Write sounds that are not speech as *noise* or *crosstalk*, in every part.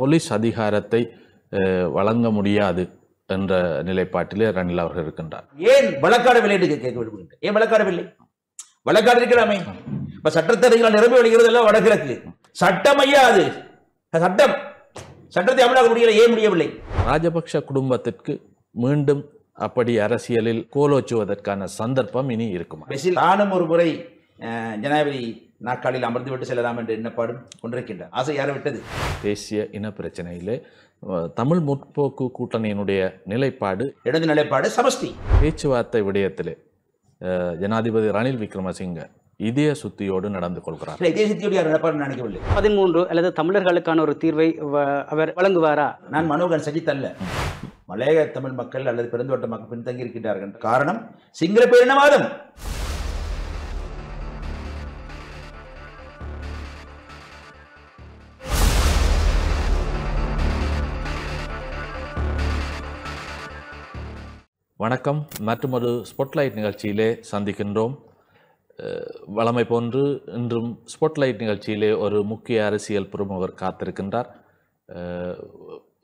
Police அதிகாரத்தை வழங்க முடியாது என்ற நிலைப்பாட்டிலே ரணில் அவர்கள் இருக்கின்றார் ஏன் வழக்காடவில்லை என்று கேட்க விரும்புகின்ற ஏன் வழக்காடவில்லை வழக்காடு இருக்கிறாமே இப்ப சட்டத்தடைகள் நிரம்பி வழிகிறது எல்லாம் வடகிழக்கு சட்டம் ஐயாது சட்டம் சட்டத்தை அமலாக்க முடியல ஏன் முடியவில்லை ராஜபக்ஷ குடும்பத்திற்கு மீண்டும் அப்படி அரசியலில் கோலோச்சுவதற்கான சந்தர்ப்பம் இனி இருக்குமா நானும் ஒரு முறை ஜனாதிபதி நாற்காலியில் அமர்ந்து விட்டு செல்லலாம் என்று எண்ணப்பாடும் கொண்டிருக்கின்ற ஆசை யாரை விட்டது தேசிய இன பிரச்சனையிலே தமிழ் முற்போக்கு கூட்டணியினுடைய நிலைப்பாடு இடது நிலைப்பாடு சமஷ்டி பேச்சுவார்த்தை விடயத்தில் ஜனாதிபதி ரணில் விக்ரமசிங்க இதய சுத்தியோடு நடந்து கொள்கிறார் இதய சுத்தியோடு யார் நடப்பார் நினைக்கவில்லை பதிமூன்று அல்லது தமிழர்களுக்கான ஒரு தீர்வை அவர் வழங்குவாரா நான் மனோகன் சஜித் அல்ல மலையக தமிழ் மக்கள் அல்லது பெருந்தோட்ட மக்கள் பின்தங்கி இருக்கின்றார்கள் காரணம் சிங்கள பேரினவாதம் வணக்கம் மற்றுமொரு ஸ்பாட்லைட் நிகழ்ச்சியிலே சந்திக்கின்றோம் வளமை போன்று இன்றும் ஸ்பாட்லைட் நிகழ்ச்சியிலே ஒரு முக்கிய அரசியல் பிரமுகர் காத்திருக்கின்றார்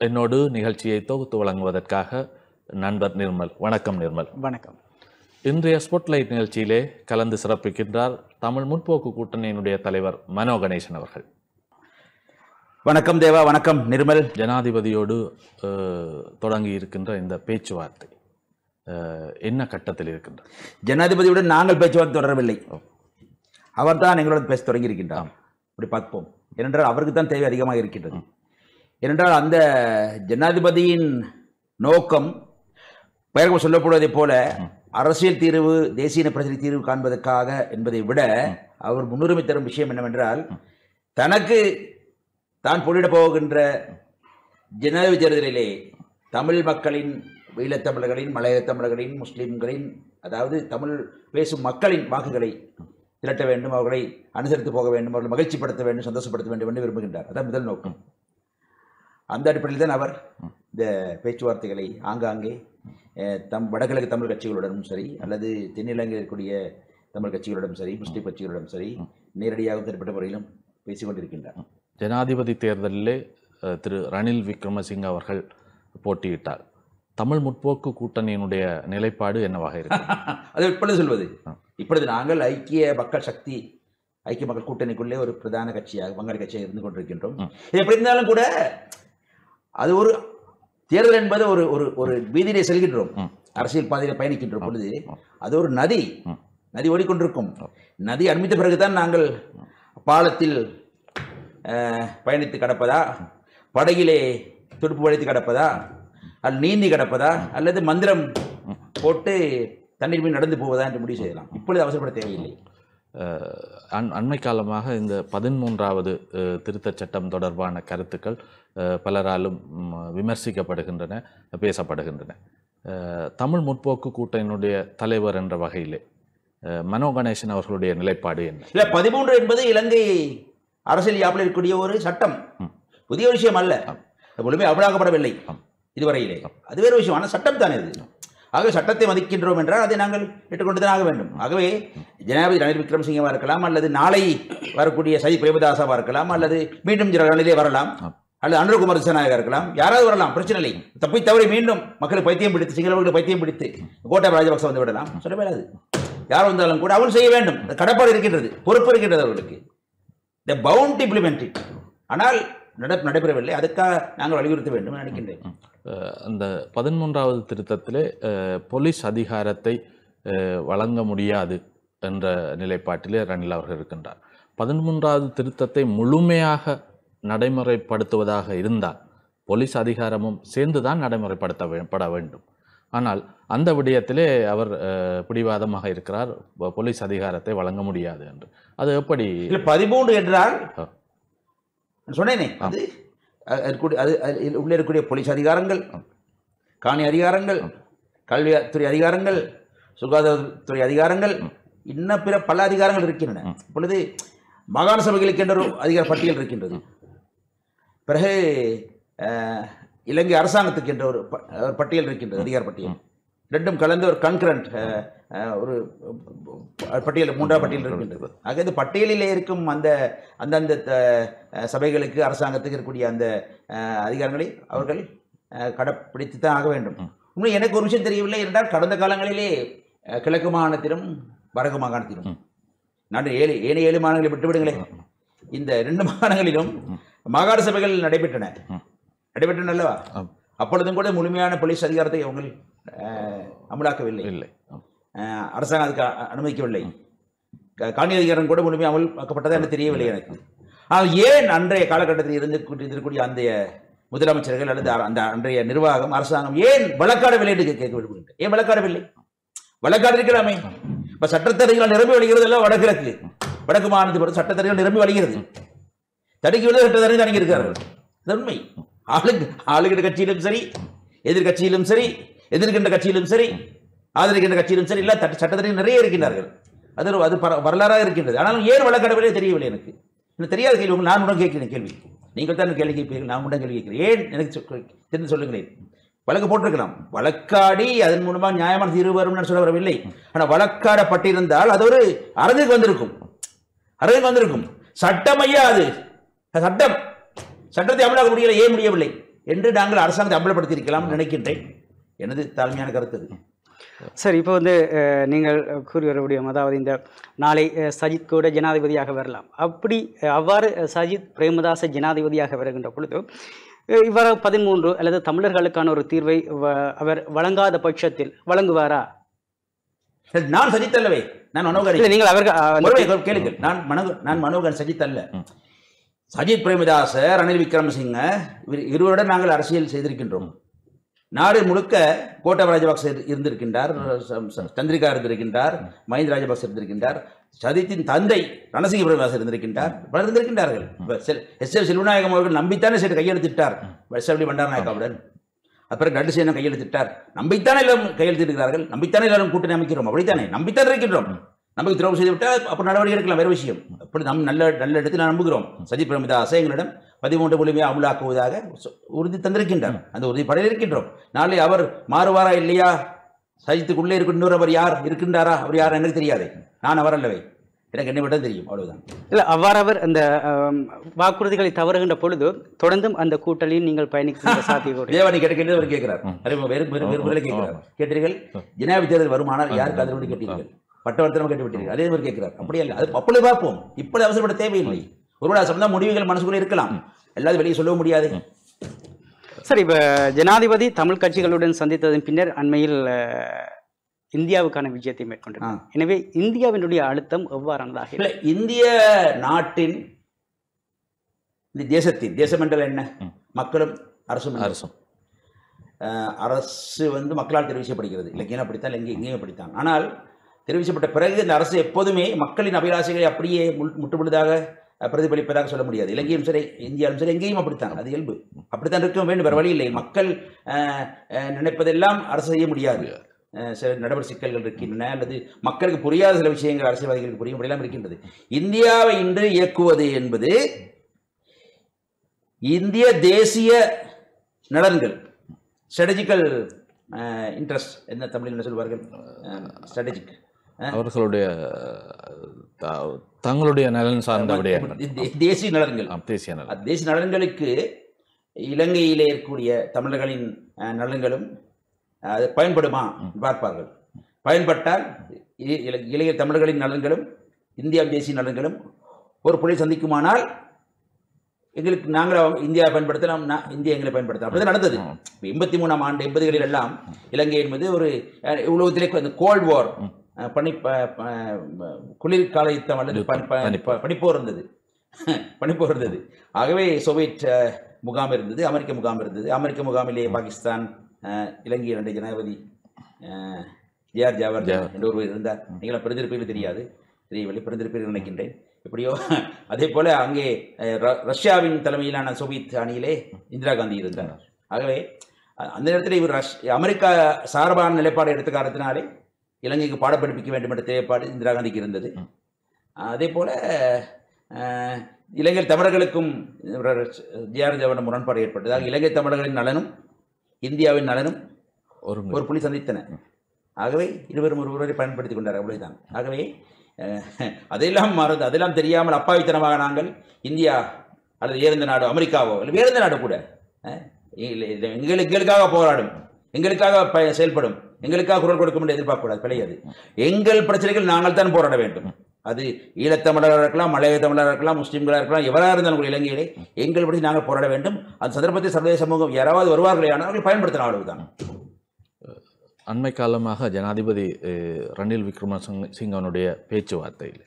என்னோடு நிகழ்ச்சியை தொகுத்து வழங்குவதற்காக நண்பர் நிர்மல் வணக்கம் நிர்மல் வணக்கம் இன்றைய ஸ்பாட்லைட் நிகழ்ச்சியிலே கலந்து சிறப்பிக்கின்றார் தமிழ் முற்போக்கு கூட்டணியினுடைய தலைவர் மனோ கணேசன் அவர்கள் வணக்கம் தேவா வணக்கம் நிர்மல் ஜனாதிபதியோடு தொடங்கி இருக்கின்ற இந்த பேச்சுவார்த்தை என்ன கட்டத்தில் இருக்கின்றார் ஜனாதிபதியுடன் நாங்கள் பேச்சுவார்த்தை தொடரவில்லை அவர் தான் எங்களுடன் பேச தொடங்கி இருக்கின்றார் இப்படி பார்ப்போம் ஏனென்றால் அவருக்கு தான் தேவை அதிகமாக இருக்கின்றது ஏனென்றால் அந்த ஜனாதிபதியின் நோக்கம் பெயர்கள் சொல்லப்படுவதைப் போல அரசியல் தீர்வு தேசிய பிரச்சனை தீர்வு காண்பதற்காக என்பதை விட அவர் முன்னுரிமை தரும் விஷயம் என்னவென்றால் தனக்கு தான் போரிடப் போகின்ற ஜனாதிபதி தேர்தலிலே தமிழ் மக்களின் ஈழத்தமிழர்களின் மலைய தமிழர்களின் முஸ்லீம்களின் அதாவது தமிழ் பேசும் மக்களின் வாக்குகளை திரட்ட வேண்டும் அவர்களை அனுசரித்து போக வேண்டும் அவர்களை மகிழ்ச்சிப்படுத்த வேண்டும் சந்தோஷப்படுத்த வேண்டும் என்று விரும்புகின்றார் அதான் முதல் நோக்கம் அந்த அடிப்படையில் தான் அவர் இந்த பேச்சுவார்த்தைகளை ஆங்காங்கே தம் வடகிழக்கு தமிழ் கட்சிகளுடனும் சரி அல்லது தென்னிலங்கையில் இருக்கக்கூடிய தமிழ் கட்சிகளிடம் சரி முஸ்லீம் கட்சிகளிடம் சரி நேரடியாக தனிப்பட்ட முறையிலும் பேசிக்கொண்டிருக்கின்றார் ஜனாதிபதி தேர்தலிலே திரு ரணில் விக்ரமசிங்க அவர்கள் போட்டியிட்டார் தமிழ் முற்போக்கு கூட்டணியினுடைய நிலைப்பாடு என்னவாக இருக்கு *laughs* அது எப்படி சொல்வது இப்பொழுது நாங்கள் ஐக்கிய மக்கள் சக்தி ஐக்கிய மக்கள் கூட்டணிக்குள்ளே ஒரு பிரதான கட்சியாக பங்காளி கட்சியாக இருந்து கொண்டிருக்கின்றோம் எப்படி இருந்தாலும் கூட அது ஒரு தேர்தல் என்பது ஒரு ஒரு ஒரு வீதியிலே செல்கின்றோம் அரசியல் பாதையில் பயணிக்கின்ற பொழுது அது ஒரு நதி நதி ஓடிக்கொண்டிருக்கும் நதி அண்மித்த பிறகுதான் நாங்கள் பாலத்தில் பயணித்து கிடப்பதா படகிலே துடுப்பு வழித்து கிடப்பதா அது நீந்தி கிடப்பதா அல்லது மந்திரம் போட்டு தண்ணீர் போய் நடந்து போவதா என்று முடிவு செய்யலாம் இப்பொழுது அவசரப்பட தேவையில்லை அன் அண்மை காலமாக இந்த பதிமூன்றாவது திருத்தச் சட்டம் தொடர்பான கருத்துக்கள் பலராலும் விமர்சிக்கப்படுகின்றன பேசப்படுகின்றன தமிழ் முற்போக்கு கூட்டணியினுடைய தலைவர் என்ற வகையிலே மனோ கணேசன் அவர்களுடைய நிலைப்பாடு என்ன இல்லை பதிமூன்று என்பது இலங்கை அரசியல் யாப்பில் இருக்கக்கூடிய ஒரு சட்டம் புதிய விஷயம் அல்ல முழுமை அமலாக்கப்படவில்லை இதுவரையிலே அது வேறு விஷயம் ஆனால் சட்டம் தானே இது ஆகவே சட்டத்தை மதிக்கின்றோம் என்றால் அதை நாங்கள் ஏற்றுக்கொண்டுதான் ஆக வேண்டும் ஆகவே ஜனாபதி ரணில் விக்ரமசிங்கமாக இருக்கலாம் அல்லது நாளை வரக்கூடிய சஜித் பிரேமதாசாவாக இருக்கலாம் அல்லது மீண்டும் ரணிலே வரலாம் அல்லது அனுரகுமார் திசாநாயகா இருக்கலாம் யாராவது வரலாம் பிரச்சனை இல்லை தப்பி தவறி மீண்டும் மக்களுக்கு பைத்தியம் பிடித்து சிங்களவர்களுக்கு பைத்தியம் பிடித்து கோட்டா ராஜபக்சே வந்து விடலாம் சொல்லவேலாது யார் வந்தாலும் கூட அவன் செய்ய வேண்டும் கடப்பாடு இருக்கின்றது பொறுப்பு இருக்கின்றது அவர்களுக்கு த பவுண்ட் இம்ப்ளிமெண்ட் ஆனால் நடைபெறவில்லை அதுக்காக நாங்கள் வலியுறுத்த வேண்டும் நினைக்கின்றேன் அந்த பதிமூன்றாவது திருத்தத்திலே போலீஸ் அதிகாரத்தை வழங்க முடியாது என்ற நிலைப்பாட்டிலே ரணில் அவர்கள் இருக்கின்றார் பதிமூன்றாவது திருத்தத்தை முழுமையாக நடைமுறைப்படுத்துவதாக இருந்தால் போலீஸ் அதிகாரமும் சேர்ந்து தான் பட வேண்டும் ஆனால் அந்த விடயத்திலே அவர் பிடிவாதமாக இருக்கிறார் போலீஸ் அதிகாரத்தை வழங்க முடியாது என்று அது எப்படி பதிமூன்று என்றால் சொன்னேனே அது இருக்கக்கூடிய அது உள்ளே இருக்கக்கூடிய போலீஸ் அதிகாரங்கள் காணி அதிகாரங்கள் கல்வித்துறை அதிகாரங்கள் சுகாதாரத்துறை அதிகாரங்கள் இன்னும் பிற பல அதிகாரங்கள் இருக்கின்றன இப்பொழுது மாகாண சபைகளுக்கு என்ற ஒரு அதிகார பட்டியல் இருக்கின்றது பிறகு இலங்கை அரசாங்கத்துக்கு என்ற ஒரு பட்டியல் இருக்கின்றது அதிகார பட்டியல் ரெண்டும் கலந்து ஒரு கன்கரண்ட் ஒரு பட்டியல் மூன்றாம் பட்டியல் இருக்கின்றது ஆக இந்த பட்டியலிலே இருக்கும் அந்த அந்தந்த சபைகளுக்கு அரசாங்கத்துக்கு இருக்கக்கூடிய அந்த அதிகாரங்களை அவர்கள் கடைப்பிடித்து தான் ஆக வேண்டும் இன்னும் எனக்கு ஒரு விஷயம் தெரியவில்லை என்றால் கடந்த காலங்களிலே கிழக்கு மாகாணத்திலும் வடக்கு மாகாணத்திலும் நான் ஏழு ஏழு ஏழு மாகாணங்களை விட்டுவிடுங்களேன் இந்த ரெண்டு மாகாணங்களிலும் மாகாண சபைகள் நடைபெற்றன நடைபெற்றன அல்லவா அப்பொழுதும் கூட முழுமையான போலீஸ் அதிகாரத்தை அவங்கள் அமலாக்கவில்லை இல்லை அரசாங்கம் அதுக்கு அனுமதிக்கவில்லை காணி அதிகாரம் கூட அமல் அமல்பக்கப்பட்டதா எனக்கு தெரியவில்லை எனக்கு ஆனால் ஏன் அன்றைய காலகட்டத்தில் இருந்து இருக்கக்கூடிய அந்த முதலமைச்சர்கள் அல்லது அந்த அன்றைய நிர்வாகம் அரசாங்கம் ஏன் வழக்காடவில்லை என்று கேட்க விரும்புகிறேன் ஏன் வழக்காடவில்லை வழக்காடு இருக்கிறாமே இப்ப சட்டத்தடைகள் நிரம்பி வழிகிறது எல்லாம் வடகிழக்கு வடக்கு மாநிலத்தில் சட்டத்தடைகள் நிரம்பி வழிகிறது தடுக்கி விழுந்த சட்டத்தடை தடங்கி இருக்கிறார்கள் உண்மை ஆளுங்க ஆளுகிற கட்சியிலும் சரி எதிர்கட்சியிலும் சரி எதிர்க்கின்ற கட்சியிலும் சரி ஆதரிக்கின்ற கட்சியிலும் சரி இல்லை சட்டத்திலே நிறைய இருக்கின்றார்கள் அது அது வரலாறாக இருக்கின்றது ஆனாலும் ஏன் வழக்கடவிலே தெரியவில்லை எனக்கு இன்னும் தெரியாத கேள்வி உங்கள் நான் உடன் கேட்கிறேன் கேள்வி நீங்கள் தான் கேள்வி கேட்பீர்கள் நான் உடன் கேள்வி கேட்கிறேன் ஏன் எனக்கு தெரிந்து சொல்லுங்களேன் வழக்கு போட்டிருக்கலாம் வழக்காடி அதன் மூலமாக நியாயமான தீர்வு வரும் சொல்ல வரவில்லை ஆனால் வழக்காடப்பட்டிருந்தால் அது ஒரு அரங்குக்கு வந்திருக்கும் அரங்குக்கு வந்திருக்கும் சட்டம் ஐயா அது சட்டம் சட்டத்தை அமலாக்க முடியல ஏன் முடியவில்லை என்று நாங்கள் அரசாங்கத்தை அமலப்படுத்தி நினைக்கின்றேன் எனது தாழ்மையான கருத்து அது சார் இப்போ வந்து நீங்கள் கூறி வரக்கூடிய அதாவது இந்த நாளை சஜித் கூட ஜனாதிபதியாக வரலாம் அப்படி அவ்வாறு சஜித் பிரேமதாச ஜனாதிபதியாக வருகின்ற பொழுது இவ்வாறு பதிமூன்று அல்லது தமிழர்களுக்கான ஒரு தீர்வை அவர் வழங்காத பட்சத்தில் வழங்குவாரா நான் சஜித் அல்லவே நான் மனோகர் நீங்கள் அவர்கள் கேளுங்கள் நான் மனோ நான் மனோகரன் சஜித் அல்ல சஜித் பிரேமதாச ரணில் விக்ரமசிங்க இருவருடன் நாங்கள் அரசியல் செய்திருக்கின்றோம் நாடு முழுக்க கோட்டாபு ராஜபக்ச இருந்திருக்கின்றார் சந்திரிகா இருந்திருக்கின்றார் மஹிந்த ராஜபக்ச இருந்திருக்கின்றார் சதித்தின் தந்தை ரணசிங்க பிரபாசர் இருந்திருக்கின்றார் பலர் இருந்திருக்கின்றார்கள் எஸ் எஸ் செல்வநாயகம் அவர்கள் நம்பித்தானே சரி கையெழுத்திட்டார் எஸ் எஃப் பண்டாரநாயக்காவுடன் அப்புறம் ரெண்டு சேனம் கையெழுத்திட்டார் நம்பித்தானே எல்லாரும் கையெழுத்திருக்கிறார்கள் நம்பித்தானே எல்லாரும் கூட்டணி அமைக்கிறோம் அப்படித்தானே நம்பித்தான் இருக்கின்றோம் நமக்கு துரோகம் செய்து விட்டால் அப்போ நடவடிக்கை எடுக்கலாம் வேறு விஷயம் அப்படி நம் நல்ல நல்ல இடத்துல நம்புகிறோம் சஜித் பிரமிதா அசயங்களிடம் பதிமூன்று மொழிமையை அமுலாக்குவதாக உறுதி தந்திருக்கின்றார் அந்த உறுதிப்படையில் இருக்கின்றோம் நாளை அவர் மாறுவாரா இல்லையா சஜித்துக்குள்ளே இருக்கின்றவர் அவர் யார் இருக்கின்றாரா அவர் யார் எனக்கு தெரியாது நான் அவர் அல்லவை எனக்கு என்ன விட தெரியும் அவ்வளவுதான் இல்லை அவ்வாறவர் அந்த வாக்குறுதிகளை தவறுகின்ற பொழுது தொடர்ந்தும் அந்த கூட்டலில் நீங்கள் பயணிக்கிற *laughs* சாத்தியம் தேவனை அவர் கேட்கிறார் கேட்கிறார் கேட்டீர்கள் ஜனாபதி தேர்தல் வருமானால் யாருக்கு அதில் கேட்டீர்கள் பட்டவர்த்தனம் கேட்டு விட்டீர்கள் அதே மாதிரி கேட்கிறார் அப்படி இல்லை அது அப்பொழுது பார்ப்போம் இப்பொழுது அவசரப்பட தேவையில்லை ஒருவேளை சம்பந்தம் முடிவுகள் மனசுக்குள்ள இருக்கலாம் எல்லாத்தையும் வெளியே சொல்ல முடியாது சார் இப்போ ஜனாதிபதி தமிழ் கட்சிகளுடன் சந்தித்ததன் பின்னர் அண்மையில் இந்தியாவுக்கான விஜயத்தை மேற்கொண்டு எனவே இந்தியாவினுடைய அழுத்தம் எவ்வாறானதாக இல்லை இந்திய நாட்டின் இந்த தேசத்தின் தேசம் என்றால் என்ன மக்களும் அரசும் அரசும் அரசு வந்து மக்களால் தெரிவிக்கப்படுகிறது இலங்கையும் படித்தால் எங்கே எங்கேயும் படித்தான் ஆனால் தெரிவிக்கப்பட்ட பிறகு இந்த அரசு எப்போதுமே மக்களின் அபிலாசைகளை அப்படியே முட்டுமுழுதாக பிரதிபலிப்பதாக சொல்ல முடியாது இலங்கையும் சரி இந்தியாவும் சரி எங்கேயும் அப்படித்தான் அது இயல்பு அப்படித்தான் இருக்க வேண்டும் வேறு வழி இல்லை மக்கள் நினைப்பதெல்லாம் அரசு செய்ய முடியாது சில நடவடிக்கை சிக்கல்கள் இருக்கின்றன அல்லது மக்களுக்கு புரியாத சில விஷயங்கள் அரசியல்வாதிகளுக்கு புரியும் அப்படிலாம் இருக்கின்றது இந்தியாவை இன்று இயக்குவது என்பது இந்திய தேசிய நலன்கள் ஸ்ட்ராட்டஜிக்கல் இன்ட்ரெஸ்ட் என்ன தமிழில் சொல்வார்கள் ஸ்ட்ராட்டஜிக் அவர்களுடைய தங்களுடைய நலன் சார்ந்த தேசிய நலன்கள் தேசிய நலன் தேசிய நலன்களுக்கு இலங்கையிலே இருக்கக்கூடிய தமிழர்களின் நலன்களும் அது பயன்படுமா பார்ப்பார்கள் பயன்பட்டால் இளைய தமிழர்களின் நலன்களும் இந்தியா தேசிய நலன்களும் ஒரு புலி சந்திக்குமானால் எங்களுக்கு நாங்கள் இந்தியா பயன்படுத்தலாம் இந்தியா எங்களை பயன்படுத்தலாம் அப்படி நடந்தது எண்பத்தி மூணாம் ஆண்டு எண்பதுகளில் எல்லாம் இலங்கை என்பது ஒரு உலகத்திலே கோல்டு வார் பனி குளிர்கால யுத்தம் அல்லது பனிப்போர் இருந்தது *laughs* பனிப்போர் இருந்தது ஆகவே சோவியத் முகாம் இருந்தது அமெரிக்க முகாம் இருந்தது அமெரிக்க முகாமிலே பாகிஸ்தான் இலங்கை இரண்டு ஜனாதிபதி ஜேஆர் ஜாவர் என்று இருந்தார் நீங்களாம் பிறந்திருப்பீர்கள் தெரியாது தெரியவில்லை பிறந்திருப்பீர்கள் நினைக்கின்றேன் எப்படியோ *laughs* அதே போல அங்கே ரஷ்யாவின் தலைமையிலான சோவியத் அணியிலே இந்திரா காந்தி இருந்தார் ஆகவே அந்த நேரத்தில் இவர் ரஷ் அமெரிக்கா சார்பான நிலைப்பாடு எடுத்த காரணத்தினாலே இலங்கைக்கு பாடப்படிப்பிக்க வேண்டும் என்ற தேவைப்பாடு இந்திரா காந்திக்கு இருந்தது அதே போல் இலங்கை தமிழர்களுக்கும் ஜிஆர் தேவன முரண்பாடு ஏற்பட்டது இலங்கை தமிழர்களின் நலனும் இந்தியாவின் நலனும் ஒரு ஒரு புள்ளி சந்தித்தன ஆகவே இருவரும் ஒருவரை பயன்படுத்தி கொண்டார் அவ்வளவுதான் ஆகவே அதெல்லாம் மறந்து அதெல்லாம் தெரியாமல் அப்பாவித்தனமாக நாங்கள் இந்தியா அல்லது ஏறந்த நாடு அமெரிக்காவோ அல்லது வேறந்த நாடு கூட எங்களுக்காக போராடும் எங்களுக்காக செயல்படும் எங்களுக்காக குரல் கொடுக்கும் என்று எதிர்பார்க்கக்கூடாது கிடையாது எங்கள் பிரச்சனைகள் நாங்கள் தான் போராட வேண்டும் அது ஈழத்தமிழராக இருக்கலாம் மலைய தமிழராக இருக்கலாம் முஸ்லீம்களாக இருக்கலாம் எவராக இருந்தாலும் கூட இலங்கையிலே எங்கள் பற்றி நாங்கள் போராட வேண்டும் அந்த சந்தர்ப்பத்தை சர்வதேச சமூகம் யாராவது வருவார்களே ஆனால் அவர்கள் பயன்படுத்தின தான் அண்மை காலமாக ஜனாதிபதி ரணில் விக்ரமசிங் அவனுடைய பேச்சுவார்த்தையில்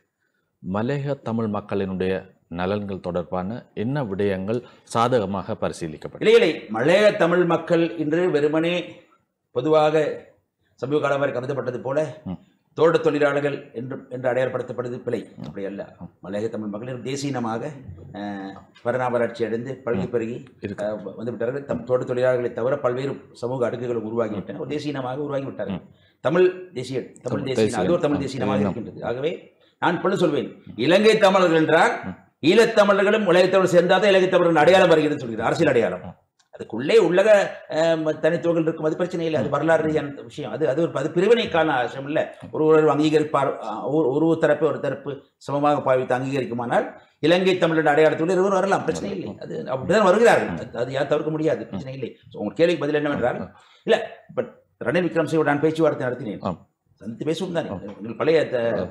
மலையக தமிழ் மக்களினுடைய நலன்கள் தொடர்பான என்ன விடயங்கள் சாதகமாக பரிசீலிக்கப்படும் இல்லை இல்லை மலைய தமிழ் மக்கள் இன்று வெறுமனே பொதுவாக சமீப காலமாக கருதப்பட்டது போல தோட்ட தொழிலாளர்கள் என்று என்று அடையாளப்படுத்தப்படுது பிழை அப்படி அல்ல மலையக தமிழ் மகளிர் தேசியனமாக பரணா வளர்ச்சி அடைந்து பழகி பெருகி வந்துவிட்டார்கள் தம் தோட்ட தொழிலாளர்களை தவிர பல்வேறு சமூக அடுக்குகள் உருவாகிவிட்டன ஒரு தேசியனமாக உருவாகிவிட்டார்கள் தமிழ் தேசிய தமிழ் தேசிய அது ஒரு தமிழ் இனமாக இருக்கின்றது ஆகவே நான் பொண்ணு சொல்வேன் இலங்கை தமிழர்கள் என்றால் ஈழத்தமிழர்களும் உலகத்தமிழ் தான் இலங்கை தமிழர்கள் அடையாளம் வருகிறது சொல்கிறார் அரசியல் அடையாளம் அதுக்குள்ளே உள்ளக தனித்துவங்கள் இருக்கும் அது பிரச்சனை இல்லை அது வரலாறு அந்த விஷயம் அது அது ஒரு அது பிரிவினைக்கான விஷயம் இல்லை ஒரு ஒரு அங்கீகரிப்பார் ஒரு ஒரு தரப்பு ஒரு தரப்பு சமமாக பாவித்து அங்கீகரிக்குமானால் இலங்கை தமிழர் அடையாளத்தோடு இருவரும் வரலாம் பிரச்சனை இல்லை அது அப்படிதான் வருகிறார்கள் அது யார் தவிர்க்க முடியாது பிரச்சனை இல்லை உங்க கேள்விக்கு பதில் என்னவென்றால் இல்லை பட் ரணில் சிங் நான் பேச்சுவார்த்தை நடத்தினேன் சந்தித்து பேசுவோம் தானே பழைய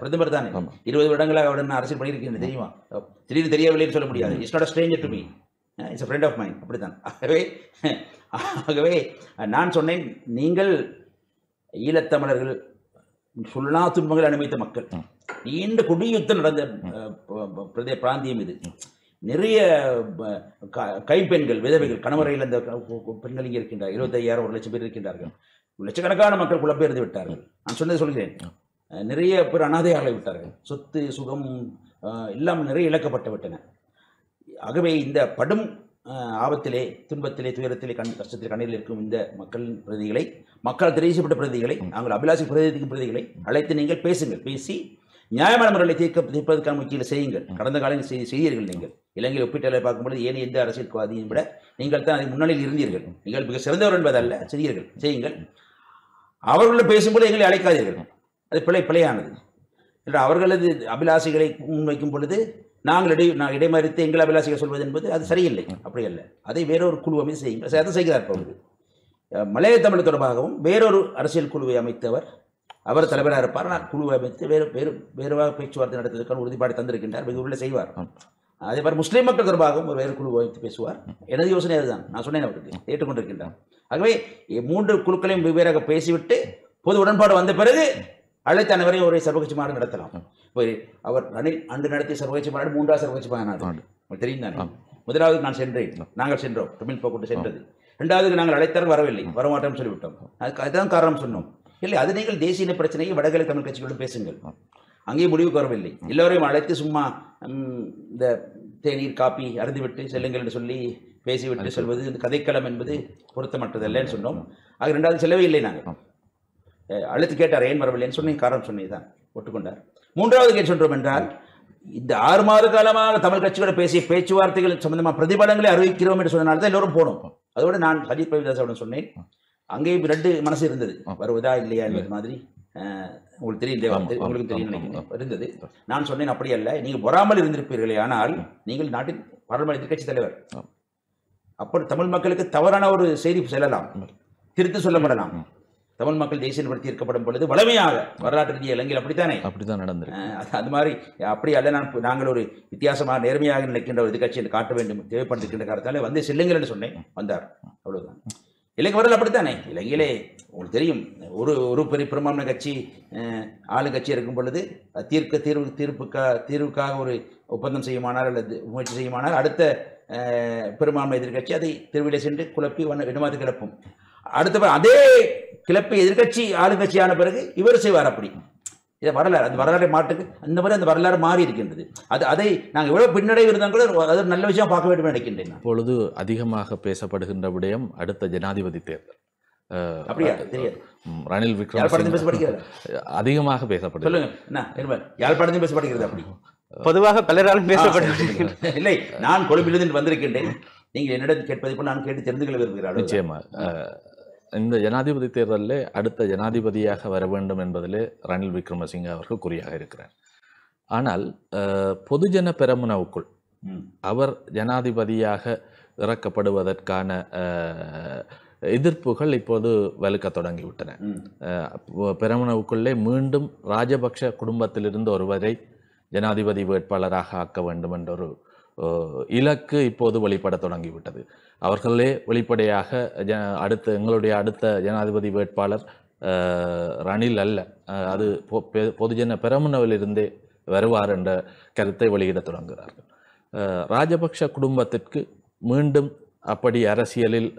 பிரதமர் தானே இருபது வருடங்களாக அவர் அரசியல் பண்ணியிருக்கேன் தெரியுமா திடீர்னு தெரியவில்லைன்னு சொல்ல முடியாது it's not a stranger to me it's friend of mind அப்படித்தான் ஆகவே ஆகவே நான் சொன்னேன் நீங்கள் ஈழத்தமிழர்கள் சுல்லா துன்பங்கள் அனுமதித்த மக்கள் நீண்ட குடியுத்தம் நடந்த பிரதே பிராந்தியம் இது நிறைய கைப்பெண்கள் விதவைகள் கணவரையில் அந்த பெண்கள் இங்கே இருக்கின்றார் இருபத்தையாயிரம் ஒரு லட்சம் பேர் இருக்கின்றார்கள் லட்சக்கணக்கான மக்கள் குழப்பெயர்ந்து விட்டார்கள் நான் சொன்னதை சொல்கிறேன் நிறைய பேர் அனாதையாக விட்டார்கள் சொத்து சுகம் எல்லாம் நிறைய இழக்கப்பட்டு விட்டன ஆகவே இந்த படும் ஆபத்திலே துன்பத்திலே துயரத்திலே கண் கஷ்டத்தில் கண்ணீரில் இருக்கும் இந்த மக்களின் பிரதிகளை மக்கள் தெரிவிக்கப்பட்ட பிரதிகளை நாங்கள் அபிலாஷி பிரதிநிதிக்கும் பிரதிகளை அழைத்து நீங்கள் பேசுங்கள் பேசி நியாயமான முறையில் தீர்க்க தீர்ப்பதற்கான முயற்சியில் செய்யுங்கள் கடந்த காலம் செய்தீர்கள் நீங்கள் இலங்கையில் ஒப்பீட்டாளர் பார்க்கும்போது ஏன் எந்த அரசியல்வாதியும் விட நீங்கள் தான் அதை முன்னணியில் இருந்தீர்கள் நீங்கள் மிக சிறந்தவர் என்பதல்ல செய்தீர்கள் செய்யுங்கள் அவர்களோட பேசும்போது எங்களை அழைக்காதீர்கள் அது பிழை பிழையானது அவர்களது அபிலாசைகளை முன்வைக்கும் பொழுது நாங்கள் இடை நான் இடைமறித்து எங்களை அபிலாஷ் சொல்வது என்பது அது சரியில்லை அப்படி இல்லை அதை வேறொரு குழு அமைத்து செய்யுங்கள் அதை செய்கிறார் பங்கு மலைய தமிழ் தொடர்பாகவும் வேறொரு அரசியல் குழுவை அமைத்தவர் அவர் தலைவராக இருப்பார் நான் குழுவை அமைத்து வேறு வேறு வேறுவாக பேச்சுவார்த்தை நடத்துவதற்கான உறுதிப்பாடு தந்திருக்கின்றார் வெகு உள்ள செய்வார் அதே மாதிரி முஸ்லீம் மக்கள் தொடர்பாகவும் ஒரு வேறு குழு அமைத்து பேசுவார் எனது யோசனை அதுதான் நான் சொன்னேன் அவருக்கு ஏற்றுக்கொண்டிருக்கின்றான் ஆகவே மூன்று குழுக்களையும் வெவ்வேறாக பேசிவிட்டு பொது உடன்பாடு வந்த பிறகு அழைத்த அனைவரையும் ஒரே சர்வகட்சி மாநாடு நடத்தலாம் இப்போ அவர் ரணில் அன்று நடத்திய சர்வகட்சி மாநாடு மூன்றாவது சர்வகட்சி மாநாடு தெரியும் தானே முதலாவது நான் சென்றேன் நாங்கள் சென்றோம் தமிழ் போக்குவரத்து சென்றது ரெண்டாவது நாங்கள் அழைத்தாலும் வரவில்லை வரமாட்டோம்னு சொல்லிவிட்டோம் அதுக்கு அதுதான் காரணம் சொன்னோம் இல்லை அது நீங்கள் தேசிய இன பிரச்சனையை வடகிழக்கு தமிழ் கட்சிகளோடு பேசுங்கள் அங்கேயும் முடிவுக்கு வரவில்லை எல்லோரையும் அழைத்து சும்மா இந்த தேநீர் காப்பி அருந்துவிட்டு செல்லுங்கள் என்று சொல்லி பேசிவிட்டு சொல்வது இந்த கதைக்களம் என்பது பொருத்தமற்றதல்லன்னு சொன்னோம் அது ரெண்டாவது செல்லவே இல்லை நாங்கள் அழுத்து கேட்டார் ஏன் வரவில்லைன்னு சொன்னி காரணம் சொன்னி ஒட்டுக்கொண்டார் மூன்றாவது கேள்வி சொல்றோம் என்றால் இந்த ஆறு மாத காலமாக தமிழ் கட்சியோட பேசிய பேச்சுவார்த்தைகள் சம்பந்தமாக பிரதிபலங்களை அறிவிக்கிறோம் என்று சொன்னனால தான் எல்லோரும் போனோம் அதோடு நான் சஜித் பிரவிதாசோட சொன்னேன் அங்கேயும் ரெண்டு மனசு இருந்தது வருவதா இல்லையா என்பது மாதிரி உங்களுக்கு தெரியும் உங்களுக்கு தெரியும் இருந்தது நான் சொன்னேன் அப்படி அல்ல நீங்கள் பொறாமல் இருந்திருப்பீர்களே ஆனால் நீங்கள் நாட்டின் பாராளுமன்ற எதிர்கட்சி தலைவர் அப்போ தமிழ் மக்களுக்கு தவறான ஒரு செய்தி செல்லலாம் திருத்து சொல்லப்படலாம் தமிழ் மக்கள் தேசியப்படுத்தி இருக்கப்படும் பொழுது வளமையாக வரலாற்று ரீதியாக இலங்கையில் அப்படித்தானே அப்படித்தான் நடந்திருக்கு அது மாதிரி அப்படி அல்ல நான் நாங்கள் ஒரு வித்தியாசமாக நேர்மையாக நினைக்கின்ற ஒரு எதிர்கட்சியை காட்ட வேண்டும் தேவைப்படுத்துகின்ற காரணத்தாலே வந்து செல்லுங்கள் என்று சொன்னேன் வந்தார் அவ்வளவுதான் இலங்கை வரல அப்படித்தானே இலங்கையிலே உங்களுக்கு தெரியும் ஒரு ஒரு பெரிய பெரும்பான்மை கட்சி ஆளுங்கட்சி இருக்கும் பொழுது தீர்க்க தீர்வு தீர்ப்புக்கா தீர்வுக்காக ஒரு ஒப்பந்தம் செய்யுமானார் அல்லது முயற்சி செய்யுமானார் அடுத்த பெரும்பான்மை எதிர்கட்சி அதை திருவிழா சென்று குழப்பி வண்ண விடமாத்து கிடப்போம் அடுத்த அதே கிளப்பி எதிர்கட்சி ஆளுங்கட்சியான பிறகு இவர் செய்வார் அப்படி இதை வரலாறு அந்த வரலாறு மாட்டுக்கு அந்த மாதிரி அந்த வரலாறு மாறி இருக்கின்றது அது அதை நாங்கள் எவ்வளோ பின்னடைவு இருந்தால் கூட அது நல்ல விஷயம் பார்க்க வேண்டும் நினைக்கின்றேன் இப்பொழுது அதிகமாக பேசப்படுகின்ற விடயம் அடுத்த ஜனாதிபதி தேர்தல் அப்படியா தெரியாது ரணில் விக்ரம் பேசப்படுகிறது அதிகமாக பேசப்படும் சொல்லுங்க யாழ்ப்பாணத்தையும் பேசப்படுகிறது அப்படி பொதுவாக பலராலும் பேசப்படுகிறது இல்லை நான் கொழும்பிலிருந்து வந்திருக்கின்றேன் நீங்கள் என்னிடம் கேட்பதை போல் நான் கேட்டு தெரிந்து கொள்ள விரும்புகிறார் நிச்சயமா இந்த ஜனாதிபதி தேர்தலில் அடுத்த ஜனாதிபதியாக வர வேண்டும் என்பதிலே ரணில் விக்ரமசிங்க அவர்கள் குறியாக இருக்கிறார் ஆனால் பொதுஜன பெரமுனவுக்குள் அவர் ஜனாதிபதியாக இறக்கப்படுவதற்கான எதிர்ப்புகள் இப்போது வலுக்க தொடங்கிவிட்டன பெரமுனவுக்குள்ளே மீண்டும் ராஜபக்ஷ குடும்பத்திலிருந்து ஒருவரை ஜனாதிபதி வேட்பாளராக ஆக்க வேண்டும் என்ற ஒரு இலக்கு இப்போது வெளிப்பட தொடங்கிவிட்டது அவர்களே வெளிப்படையாக ஜ அடுத்த எங்களுடைய அடுத்த ஜனாதிபதி வேட்பாளர் ரணில் அல்ல அது பொதுஜன பெரமுனவிலிருந்தே வருவார் என்ற கருத்தை வெளியிட தொடங்குகிறார்கள் ராஜபக்ஷ குடும்பத்திற்கு மீண்டும் அப்படி அரசியலில்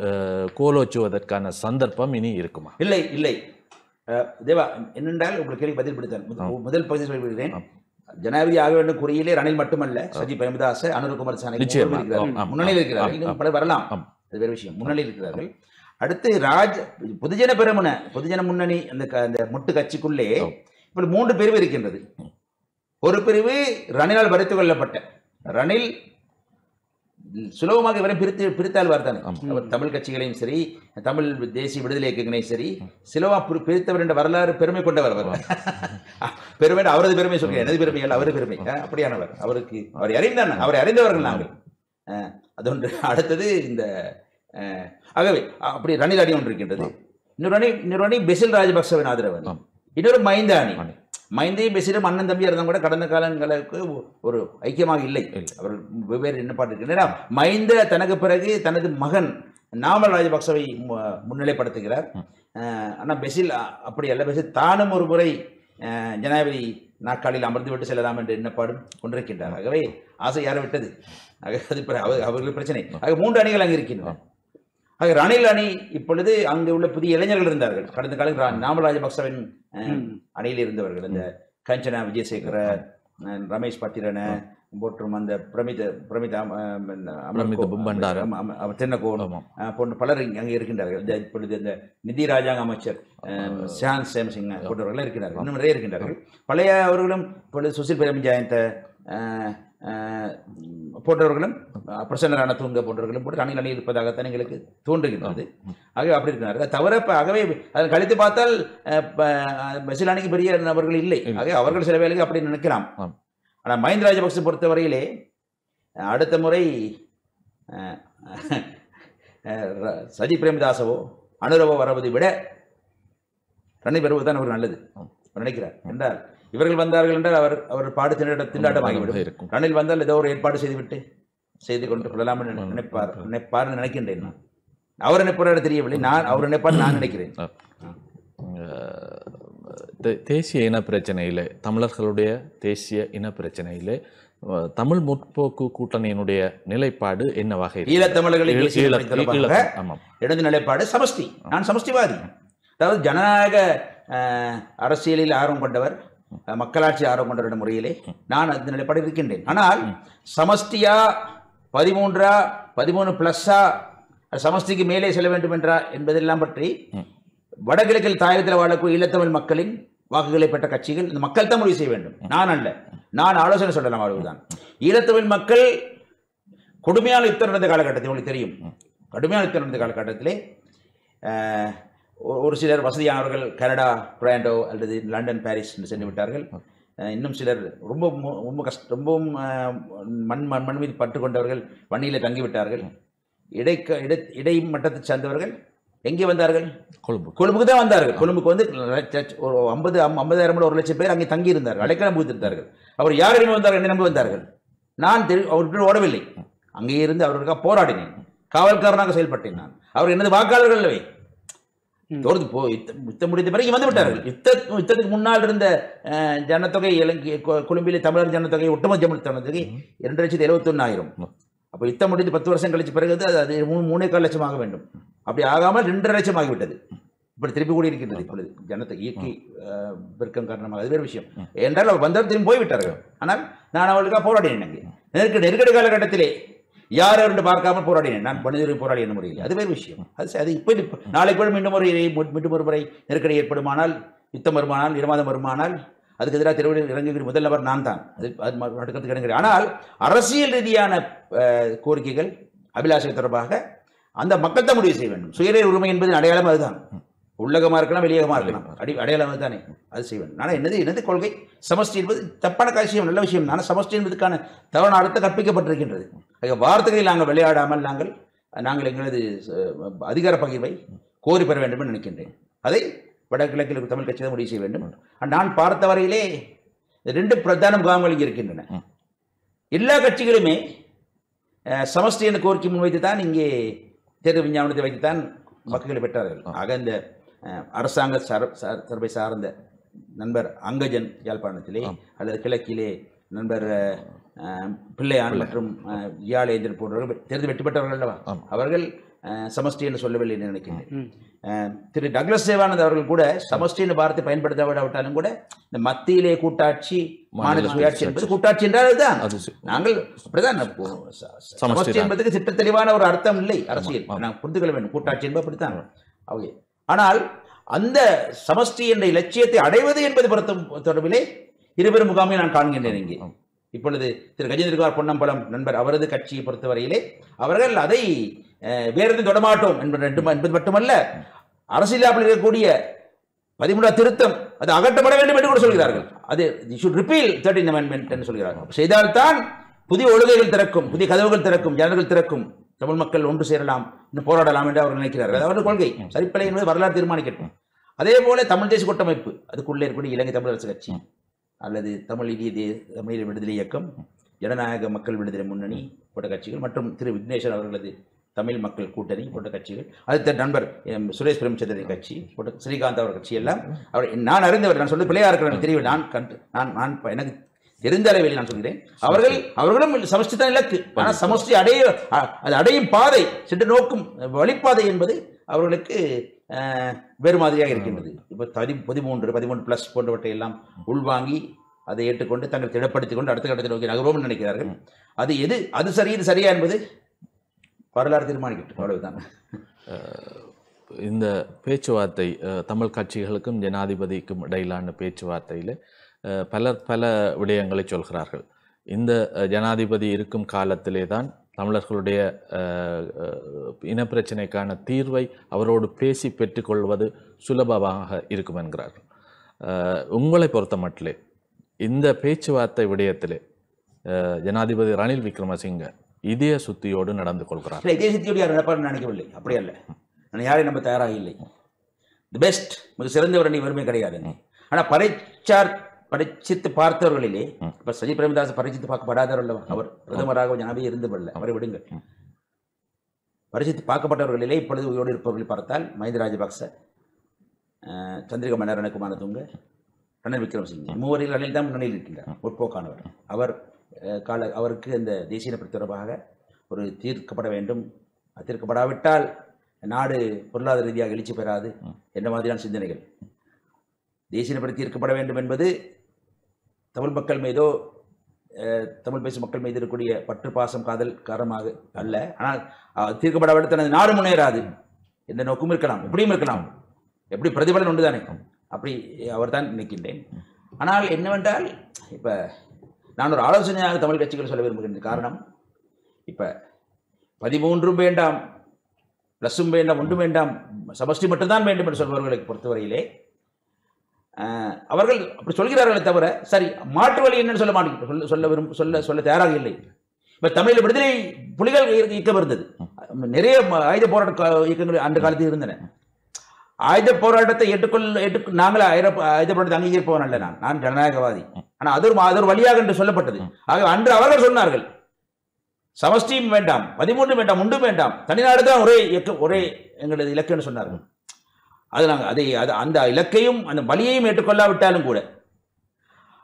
கோலோச்சுவதற்கான சந்தர்ப்பம் இனி இருக்குமா இல்லை இல்லை தேவா என்னென்றால் உங்களுக்கு கேள்வி பதில் முதல் பகுதியில் சொல்லிவிடுகிறேன் ஜனாதிபதி ஆக வேண்டும் குறியிலே ரணில் மட்டுமல்ல சஜி பிரேமதாஸ் அனுருகுமார் சாணி முன்னணியில் இருக்கிறார் இன்னும் பலர் வரலாம் அது வேறு விஷயம் முன்னணியில் இருக்கிறார்கள் அடுத்து ராஜ் பொதுஜன பெருமன பொதுஜன முன்னணி அந்த அந்த முட்டு கட்சிக்குள்ளே இப்படி மூன்று பிரிவு இருக்கின்றது ஒரு பிரிவு ரணிலால் வரைத்து கொள்ளப்பட்ட ரணில் சுலபமாக இவரை பிரித்து பிரித்தாழ்வார் தானே அவர் தமிழ் கட்சிகளையும் சரி தமிழ் தேசிய விடுதலை இயக்கங்களையும் சரி சிலவா பிரித்தவர் என்ற வரலாறு பெருமை கொண்டவர் அவர் *laughs* பெருமை அவரது பெருமை சொல்லுங்க எனது பெருமை அல்ல அவரது பெருமை அப்படியானவர் அவருக்கு அவர் அறிந்தான் அவரை அறிந்தவர்கள் நாங்கள் ஒன்று *laughs* அடுத்தது இந்த ஆகவே அப்படி ரணில் அணி ஒன்று இருக்கின்றது இன்னொரு அணி இன்னொரு அணி பெசில் ராஜபக்சவின் ஆதரவு இன்னொரு மைந்த அணி மைந்தையும் பேசிட்டு அண்ணன் தம்பியாக இருந்தால் கூட கடந்த காலங்களுக்கு ஒரு ஐக்கியமாக இல்லை அவர்கள் வெவ்வேறு எண்ணப்பாடு இருக்கின்றன மைந்த தனக்கு பிறகு தனது மகன் நாமல் ராஜபக்சவை முன்னிலைப்படுத்துகிறார் ஆனால் பெசில் அப்படி அல்ல பெசில் தானும் ஒரு முறை ஜனாதிபதி நாட்காலில் அமர்ந்து விட்டு செல்லலாம் என்று எண்ணப்பாடும் கொண்டிருக்கின்றார் ஆகவே ஆசை யாரை விட்டது அது அவர்கள் பிரச்சனை ஆக மூன்று அணிகள் அங்கே இருக்கின்றன ஆக ரணில் அணி இப்பொழுது அங்கு உள்ள புதிய இளைஞர்கள் இருந்தார்கள் கடந்த காலத்தில் நாமராஜபக்சவின் அணியில் இருந்தவர்கள் அந்த கஞ்சனா விஜயசேகர ரமேஷ் பத்திரன மற்றும் அந்த பிரமித பிரமிதா தென்னகோணம் போன்ற பலர் அங்கே இருக்கின்றார்கள் இப்பொழுது இந்த நிதி ராஜாங்க அமைச்சர் ஷான் சேம்சிங் போன்றவர்கள் இருக்கிறார்கள் இன்னும் நிறைய இருக்கின்றார்கள் பழைய அவர்களும் இப்பொழுது சுசில் பிரேமி ஜெயந்த போன்றவர்களும் பிரசன்னரான தூங்க போன்றவர்களும் போட்டு அணியில் அணி இருப்பதாகத்தான் எங்களுக்கு தோன்றுகின்றது ஆகவே அப்படி இருக்கிறார்கள் தவிர ஆகவே அதை கழித்து பார்த்தால் பசில் அணிக்கு பெரிய நபர்கள் இல்லை ஆகவே அவர்கள் சில வேலைக்கு அப்படி நினைக்கலாம் ஆனால் மஹிந்த ராஜபக்ச பொறுத்தவரையிலே அடுத்த முறை சதி பிரேமதாசவோ அனுரவோ வரவதை விட பெறுவது தான் அவர் நல்லது நினைக்கிறார் என்றால் இவர்கள் வந்தார்கள் என்றால் அவர் அவர் பாடு திண்டாட்டம் திண்டாட்டமாகிவிடும் இருக்கும் ரணில் வந்தால் ஏதோ ஒரு ஏற்பாடு செய்துவிட்டு செய்து கொண்டு கொள்ளலாம் நினைப்பார் நினைப்பார் நினைக்கின்றேன் நான் அவர் நினைப்பார் தெரியவில்லை நான் அவர் நினைப்பார் நான் நினைக்கிறேன் தேசிய இன பிரச்சனையில் தமிழர்களுடைய தேசிய இன பிரச்சனையில் தமிழ் முற்போக்கு கூட்டணியினுடைய நிலைப்பாடு என்ன வகை ஈழத்தமிழர்களை இடது நிலைப்பாடு சமஷ்டி நான் சமஷ்டிவாதி அதாவது ஜனநாயக அரசியலில் ஆர்வம் கொண்டவர் மக்களாட்சி ஆரம்பன்ற முறையிலே நான் அந்த நிலைப்பாடு இருக்கின்றேன் ஆனால் சமஷ்டியா பதிமூன்றா பதிமூணு பிளஸ்ஸா சமஷ்டிக்கு மேலே செல்ல வேண்டும் என்றா என்பதெல்லாம் பற்றி வடகிழக்கில் தாயகத்தில் வாழக்கூடிய ஈழத்தமிழ் மக்களின் வாக்குகளை பெற்ற கட்சிகள் இந்த மக்கள் தான் முடிவு செய்ய வேண்டும் நான் அல்ல நான் ஆலோசனை சொல்லலாம் அவர்கள்தான் ஈழத்தமிழ் மக்கள் கொடுமையான யுத்தம் நடந்த காலகட்டத்தில் உங்களுக்கு தெரியும் கடுமையான யுத்தம் நடந்த காலகட்டத்திலே ஒரு சிலர் வசதியானவர்கள் கனடா பிராண்டோ அல்லது லண்டன் பாரிஸ் என்று சென்று விட்டார்கள் இன்னும் சிலர் ரொம்ப ரொம்ப கஷ்ட ரொம்பவும் மண் மண் மண் மீது பட்டு கொண்டவர்கள் வண்டியில் தங்கிவிட்டார்கள் இடைக்க இடை இடை மட்டத்தை சார்ந்தவர்கள் எங்கே வந்தார்கள் கொழும்பு கொழும்புக்கு தான் வந்தார்கள் கொழும்புக்கு வந்து ஒரு ஐம்பது ஐம்பதாயிரம் ஒரு லட்சம் பேர் அங்கே தங்கியிருந்தார்கள் அடைக்கலம் இருந்தார்கள் அவர் யாரிடமே வந்தார்கள் என்ன நம்பி வந்தார்கள் நான் தெரி அவர்கிட்ட ஓடவில்லை அங்கே இருந்து அவர்களுக்காக போராடினேன் காவல்காரனாக செயல்பட்டேன் நான் அவர் எனது வாக்காளர்கள் இல்லை தோர்ந்து போ யுத்தம் முடிந்த பிறகு வந்து விட்டார்கள் யுத்த யுத்தத்துக்கு முன்னால் இருந்த ஜனத்தொகை இலங்கை கொழும்பிலே தமிழர் ஜனத்தொகை ஒட்டுமொத்த தமிழ் ஜனத்தொகை இரண்டு லட்சத்தி ஒன்றாயிரம் அப்போ யுத்தம் முடிந்து பத்து வருஷம் கழிச்சு பிறகு அது அது மூணு மூணே கால் லட்சம் ஆக வேண்டும் அப்படி ஆகாமல் ரெண்டரை லட்சம் ஆகிவிட்டது இப்படி திருப்பி கூடி இருக்கின்றது இப்பொழுது ஜனத்தை இயக்கி பெருக்கம் காரணமாக அது வேறு விஷயம் என்றால் அவர் வந்தவர் திரும்பி போய்விட்டார்கள் ஆனால் நான் அவர்களுக்காக போராடினேன் நெருக்கடி நெருக்கடி காலகட்டத்திலே யார் என்று பார்க்காமல் போராடினேன் நான் மனிதர்கள் போராடி என்ன முறையில் அது வேறு விஷயம் அது அது இப்போ நாளை கூட மீண்டும் ஒரு மீண்டும் ஒரு முறை நெருக்கடி ஏற்படுமானால் யுத்தம் வருமானால் இடமாதம் வருமானால் அதுக்கு எதிராக திருவிழா இறங்குகிற முதல் நபர் நான் தான் அது அது நடக்கிறதுக்கு இறங்குகிறேன் ஆனால் அரசியல் ரீதியான கோரிக்கைகள் அபிலாஷை தொடர்பாக அந்த மக்கள் தான் முடிவு செய்ய வேண்டும் சுயரே உரிமை என்பது அடையாளம் அதுதான் உள்ளகமாக இருக்கலாம் வெளியகமாக இருக்கலாம் அடி அடையாளம் தானே அது செய்வேன் ஆனால் என்னது எனது கொள்கை சமஷ்டி என்பது தப்பான காட்சியம் நல்ல விஷயம் ஆனால் சமஷ்டி என்பதுக்கான தவறான அடுத்த கற்பிக்கப்பட்டிருக்கின்றது ஆக வார்த்தைகளில் நாங்கள் விளையாடாமல் நாங்கள் நாங்கள் எங்களது அதிகார பகிர்வை கோரி பெற வேண்டும் என்று நினைக்கின்றேன் அதை வடகிழக்கில் தமிழ் கட்சி தான் முடிவு செய்ய வேண்டும் நான் பார்த்த வரையிலே ரெண்டு பிரதான முகாம்கள் இங்கே இருக்கின்றன எல்லா கட்சிகளுமே சமஷ்டி என்ற கோரிக்கை முன்வைத்து தான் இங்கே தேர்தல் விஞ்ஞாபனத்தை வைத்து தான் மக்களை பெற்றார்கள் ஆக இந்த அரசாங்க சர சார்பை சார்ந்த நண்பர் அங்கஜன் யாழ்ப்பாணத்திலே அல்லது கிழக்கிலே நண்பர் பிள்ளையான் மற்றும் யாழேந்திரன் போன்றவர்கள் தேர்ந்து வெற்றி பெற்றவர்கள் அல்லவா அவர்கள் சமஷ்டி என்று சொல்லவில்லை என்று நினைக்கிறேன் திரு டக்ளஸ் தேவானந்த் அவர்கள் கூட சமஷ்டி என்று பாரத்தை பயன்படுத்த விடாவிட்டாலும் கூட இந்த மத்தியிலே கூட்டாட்சி மாநில சுயாட்சி என்பது கூட்டாட்சி என்றால் தான் நாங்கள் அப்படிதான் சமஷ்டி என்பதுக்கு திட்ட தெளிவான ஒரு அர்த்தம் இல்லை அரசியல் நாங்கள் புரிந்து கொள்ள வேண்டும் கூட்டாட்சி என்பது அப்படித்தான் ஓகே ஆனால் அந்த சமஷ்டி என்ற இலட்சியத்தை அடைவது என்பது தொடர்பிலே இருபெரும் முகாமை நான் காண்கின்றேன் இங்கே இப்பொழுது திரு கஜேந்திரகுமார் பொன்னம்பலம் நண்பர் அவரது கட்சியை பொறுத்தவரையிலே அவர்கள் அதை வேறு தொடமாட்டோம் என்பது என்பது மட்டுமல்ல அரசியலாப்பில் இருக்கக்கூடிய பதிமூன்றாம் திருத்தம் அது அகற்றப்பட வேண்டும் என்று கூட சொல்கிறார்கள் அது ரிப்பீல் தேர்ட்டின் அமெண்ட்மெண்ட் என்று சொல்கிறார்கள் செய்தால்தான் புதிய ஒழுகைகள் திறக்கும் புதிய கதவுகள் திறக்கும் ஜனங்கள் திறக்கும் தமிழ் மக்கள் ஒன்று சேரலாம் இன்னும் போராடலாம் என்று அவர் நினைக்கிறார் அது கொள்கை சரிப்பலை என்பது வரலாறு தீர்மானிக்கட்டும் அதே போல தமிழ் தேசிய கூட்டமைப்பு அதுக்குள்ளே இருக்கக்கூடிய இலங்கை தமிழரசு கட்சி அல்லது தமிழ் இந்திய தே தமிழ் விடுதலை இயக்கம் ஜனநாயக மக்கள் விடுதலை முன்னணி போட்ட கட்சிகள் மற்றும் திரு விக்னேஸ்வர் அவர்களது தமிழ் மக்கள் கூட்டணி போட்ட கட்சிகள் அடுத்த நண்பர் சுரேஷ் பிரேமச்சந்திரன் கட்சி போட்ட ஸ்ரீகாந்த் அவர் கட்சி எல்லாம் அவர் நான் அறிந்தவர் நான் சொல்லி பிள்ளையாக இருக்கிறேன் தெரியவில்லை நான் கண்டு நான் நான் எனக்கு தெரிந்த அளவில் நான் சொல்கிறேன் அவர்கள் அவர்களும் சமஷ்டி தான் இலக்கு ஆனால் சமஷ்டி அடைய அது அடையும் பாதை சென்று நோக்கும் வழிப்பாதை என்பது அவர்களுக்கு வேறு மாதிரியாக இருக்கின்றது இப்போ பதி பதிமூன்று பதிமூன்று பிளஸ் போன்றவற்றை எல்லாம் உள்வாங்கி அதை ஏற்றுக்கொண்டு தங்களை திடப்படுத்திக் கொண்டு அடுத்த கட்டத்தில் நோக்கி நகர்வோம் நினைக்கிறார்கள் அது எது அது சரி இது சரியா என்பது வரலாறு தீர்மானிக்கிட்டு அவ்வளவுதான் இந்த பேச்சுவார்த்தை தமிழ் கட்சிகளுக்கும் ஜனாதிபதிக்கும் இடையிலான பேச்சுவார்த்தையில் பலர் பல விடயங்களை சொல்கிறார்கள் இந்த ஜனாதிபதி இருக்கும் காலத்திலே தான் தமிழர்களுடைய இனப்பிரச்சனைக்கான தீர்வை அவரோடு பேசி பெற்றுக்கொள்வது சுலபமாக இருக்கும் என்கிறார்கள் உங்களை பொறுத்த மட்டிலே இந்த பேச்சுவார்த்தை விடயத்திலே ஜனாதிபதி ரணில் விக்ரமசிங்க இதய சுத்தியோடு நடந்து கொள்கிறார் இதே இதய சுத்தியோடு யார் நடப்பார் நினைக்கவில்லை அப்படியே இல்லை நான் யாரையும் நம்ம தயாராக இல்லை தி பெஸ்ட் மிக சிறந்தவர் அணி வறுமை கிடையாது ஆனால் பறைச்சார் படிச்சித்து பார்த்தவர்களிலே இப்ப சஜி பிரேமதாஸ் பரிச்சித்து பார்க்கப்படாதவர்கள் அவர் பிரதமராக ஞாபகம் இருந்தவர்கள் அவரை விடுங்கள் பரிசித்து பார்க்கப்பட்டவர்களிலே இப்பொழுது உயிரோடு இருப்பவர்களை பார்த்தால் மஹிந்த ராஜபக்ச சந்திரிக மன்னர் ரணகுமாரதுங்க ரணில் விக்ரமசிங்க மூவரில் அணில் தான் முன்னணியில் இருக்கின்றார் முற்போக்கானவர் அவர் கால அவருக்கு அந்த தேசிய இனப்படி தொடர்பாக ஒரு தீர்க்கப்பட வேண்டும் தீர்க்கப்படாவிட்டால் நாடு பொருளாதார ரீதியாக எழுச்சி பெறாது என்ற மாதிரியான சிந்தனைகள் தேசிய இனப்படி தீர்க்கப்பட வேண்டும் என்பது தமிழ் மக்கள் மீதோ தமிழ் பேசும் மக்கள் மீது இருக்கக்கூடிய பற்று பாசம் காதல் காரணமாக அல்ல ஆனால் தீர்க்கப்படாவிட தனது நாடு முன்னேறாது எந்த நோக்கமும் இருக்கலாம் எப்படியும் இருக்கலாம் எப்படி பிரதிபலன் ஒன்று தானே அப்படி அவர் தான் நினைக்கின்றேன் ஆனால் என்னவென்றால் இப்போ நான் ஒரு ஆலோசனையாக தமிழ் கட்சிகள் சொல்ல விரும்புகின்ற காரணம் இப்போ பதிமூன்றும் வேண்டாம் ப்ளஸ்ஸும் வேண்டாம் ஒன்றும் வேண்டாம் சமஷ்டி மட்டும்தான் வேண்டும் என்று சொல்பவர்களை பொறுத்தவரையிலே அவர்கள் அப்படி சொல்கிறார்களே தவிர சரி மாற்று வழி என்னன்னு சொல்ல மாட்டேங்க சொல்ல சொல்ல விரும்ப சொல்ல சொல்ல தயாராக இல்லை இப்போ தமிழில் விடுதலை புலிகள் இயக்கம் இருந்தது நிறைய ஆயுத போராட்ட இயக்கங்கள் அந்த காலத்தில் இருந்தன ஆயுத போராட்டத்தை ஏற்றுக்கொள்ள ஏற்று நாங்களே ஆயுத போராட்டத்தை அங்கீகரிப்பவன் அல்ல நான் நான் ஜனநாயகவாதி ஆனால் அது ஒரு அது ஒரு வழியாக என்று சொல்லப்பட்டது ஆக அன்று அவர்கள் சொன்னார்கள் சமஷ்டியும் வேண்டாம் பதிமூன்று வேண்டாம் ஒன்றும் வேண்டாம் தனிநாடு தான் ஒரே இயக்கம் ஒரே எங்களது இலக்குன்னு சொன்னார்கள் அது நாங்கள் அதை அது அந்த இலக்கையும் அந்த வழியையும் ஏற்றுக்கொள்ளாவிட்டாலும் கூட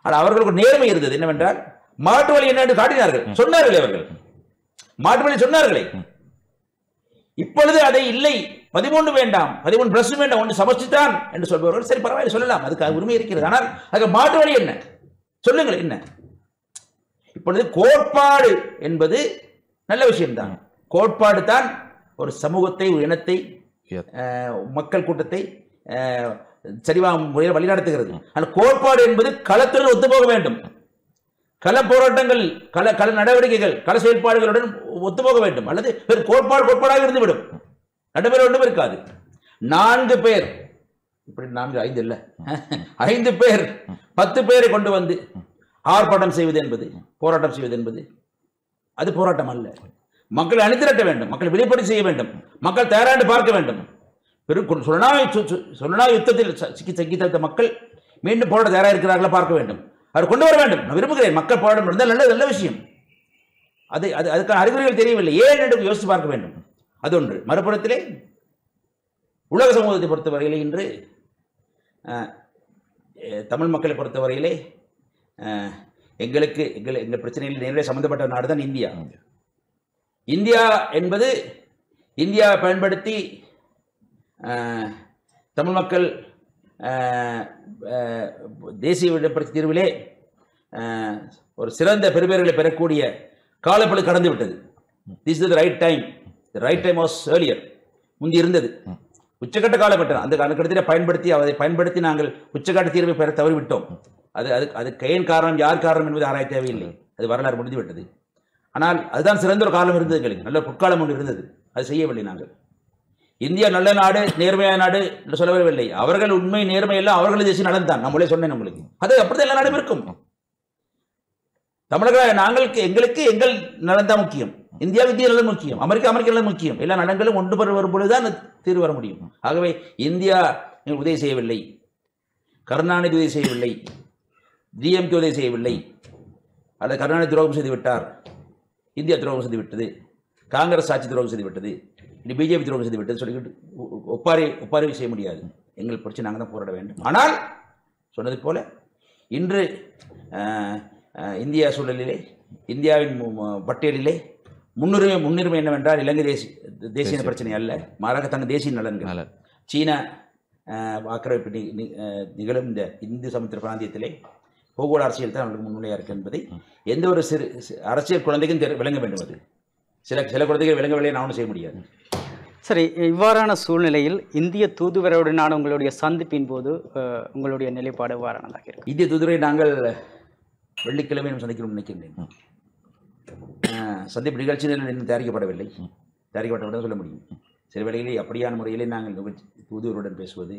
ஆனால் அவர்களுக்கு நேர்மை இருந்தது என்னவென்றால் மாட்டு வழி என்ன காட்டினார்கள் சொன்னார்களே அவர்கள் மாட்டு வழி சொன்னார்களே இப்பொழுது அதை இல்லை பதிமூன்று வேண்டாம் பதிமூன்று பிரஸ் வேண்டாம் ஒன்று சமர்ச்சித்தான் என்று சொல்பவர்கள் சரி பரவாயில்ல சொல்லலாம் அதுக்கு உரிமை இருக்கிறது ஆனால் அதுக்கு மாட்டு வழி என்ன சொல்லுங்கள் என்ன இப்பொழுது கோட்பாடு என்பது நல்ல விஷயம்தான் கோட்பாடு தான் ஒரு சமூகத்தை ஒரு இனத்தை மக்கள் கூட்டத்தை சரிவாக முறையில் வழிநடத்துகிறது ஆனால் கோட்பாடு என்பது களத்துடன் ஒத்துப்போக வேண்டும் கள போராட்டங்கள் கள கள நடவடிக்கைகள் கள செயல்பாடுகளுடன் ஒத்துப்போக வேண்டும் அல்லது வெறும் கோட்பாடு கோட்பாடாக இருந்துவிடும் நடுவர் ஒன்றும் இருக்காது நான்கு பேர் இப்படி நான்கு ஐந்து இல்லை ஐந்து பேர் பத்து பேரை கொண்டு வந்து ஆர்ப்பாட்டம் செய்வது என்பது போராட்டம் செய்வது என்பது அது போராட்டம் அல்ல மக்களை அணிதிரட்ட வேண்டும் மக்களை வெளிப்படை செய்ய வேண்டும் மக்கள் தயாராண்டு பார்க்க வேண்டும் பெரும் சுலனா சுலனா யுத்தத்தில் சிக்கி சக்கி தடுத்த மக்கள் மீண்டும் போராட தயாராக இருக்கிறார்களா பார்க்க வேண்டும் அவர் கொண்டு வர வேண்டும் நான் விரும்புகிறேன் மக்கள் போராடம் இருந்தால் நல்ல நல்ல விஷயம் அது அது அதுக்கான அறிகுறிகள் தெரியவில்லை ஏன் என்று யோசித்து பார்க்க வேண்டும் அது ஒன்று மறுபுறத்திலே உலக சமூகத்தை பொறுத்தவரையிலே இன்று தமிழ் மக்களை பொறுத்தவரையிலே எங்களுக்கு எங்கள் எங்கள் பிரச்சனையில் நேரடியாக சம்மந்தப்பட்ட நாடு தான் இந்தியா இந்தியா என்பது இந்தியா பயன்படுத்தி தமிழ் மக்கள் தேசிய விடுபடுத்தி தீர்விலே ஒரு சிறந்த பெருமைகளை பெறக்கூடிய காலப்பழு கடந்து விட்டது this is the right time right time was earlier முந்தி இருந்தது உச்சக்கட்ட காலகட்டம் அந்த கட்டத்தில் பயன்படுத்தி அதை பயன்படுத்தி நாங்கள் உச்சக்கட்ட தீர்வை பெற தவறிவிட்டோம் அது அது அது கையின் காரணம் யார் காரணம் என்பது ஆராய தேவையில்லை அது வரலாறு முடிந்துவிட்டது ஆனால் அதுதான் சிறந்த ஒரு காலம் இருந்தது எங்களுக்கு நல்ல பொற்காலம் ஒன்று இருந்தது அது செய்யவில்லை நாங்கள் இந்தியா நல்ல நாடு நேர்மையான நாடு என்று சொல்லவில்லை அவர்கள் உண்மை நேர்மை எல்லாம் அவர்களே தேசிய நலன் தான் நம்மளே சொன்னேன் உங்களுக்கு அது அப்படிதான் எல்லா நாடும் இருக்கும் தமிழக நாங்கள் எங்களுக்கு எங்கள் நலன் தான் முக்கியம் இந்தியா இந்திய நலன் முக்கியம் அமெரிக்கா அமெரிக்கா நலன் முக்கியம் எல்லா நலன்களும் ஒன்று பெற வரும்பொழுதுதான் தீர்வு வர முடியும் ஆகவே இந்தியா உதவி செய்யவில்லை கருணாநிதி உதவி செய்யவில்லை டிஎம்கே உதவி செய்யவில்லை அல்லது கருணாநிதி துரோகம் செய்து விட்டார் இந்தியா துரோகம் செய்து விட்டது காங்கிரஸ் ஆட்சி துரோகம் செய்து விட்டது இனி பிஜேபி துரோகம் செய்து விட்டது சொல்லிக்கிட்டு ஒப்பாரி ஒப்பாரி செய்ய முடியாது எங்கள் பிரச்சனை நாங்கள் தான் போராட வேண்டும் ஆனால் சொன்னது போல இன்று இந்தியா சூழலிலே இந்தியாவின் பட்டியலிலே முன்னுரிமை முன்னுரிமை என்னவென்றால் இலங்கை தேசிய தேசிய பிரச்சனை அல்ல மாறாக தங்க தேசிய நலன்கள் சீனா ஆக்கிரமிப்பு நிகழும் இந்த இந்து சமுத்திர பிராந்தியத்திலே பூகோள அரசியல் தான் அவங்களுக்கு முன்னுடையாக இருக்குது என்பதை எந்த ஒரு சிறு அரசியல் குழந்தைக்கும் தெரி விளங்க வேண்டும் அது சில சில குழந்தைகள் விளங்கவில்லை நானும் செய்ய முடியாது சரி இவ்வாறான சூழ்நிலையில் இந்திய தூதுவரோடனான உங்களுடைய சந்திப்பின் போது உங்களுடைய நிலைப்பாடு இவ்வாறானதாக இருக்கும் இந்திய தூதுவரை நாங்கள் வெள்ளிக்கிழமை நாம் சந்திக்கணும்னு நினைக்கின்றேன் சந்திப்பு நிகழ்ச்சிகள் இன்னும் தயாரிக்கப்படவில்லை தயாரிக்கப்பட்டவுடன் சொல்ல முடியும் சில வேளைகளில் அப்படியான முறையிலே நாங்கள் தூதுவருடன் பேசுவது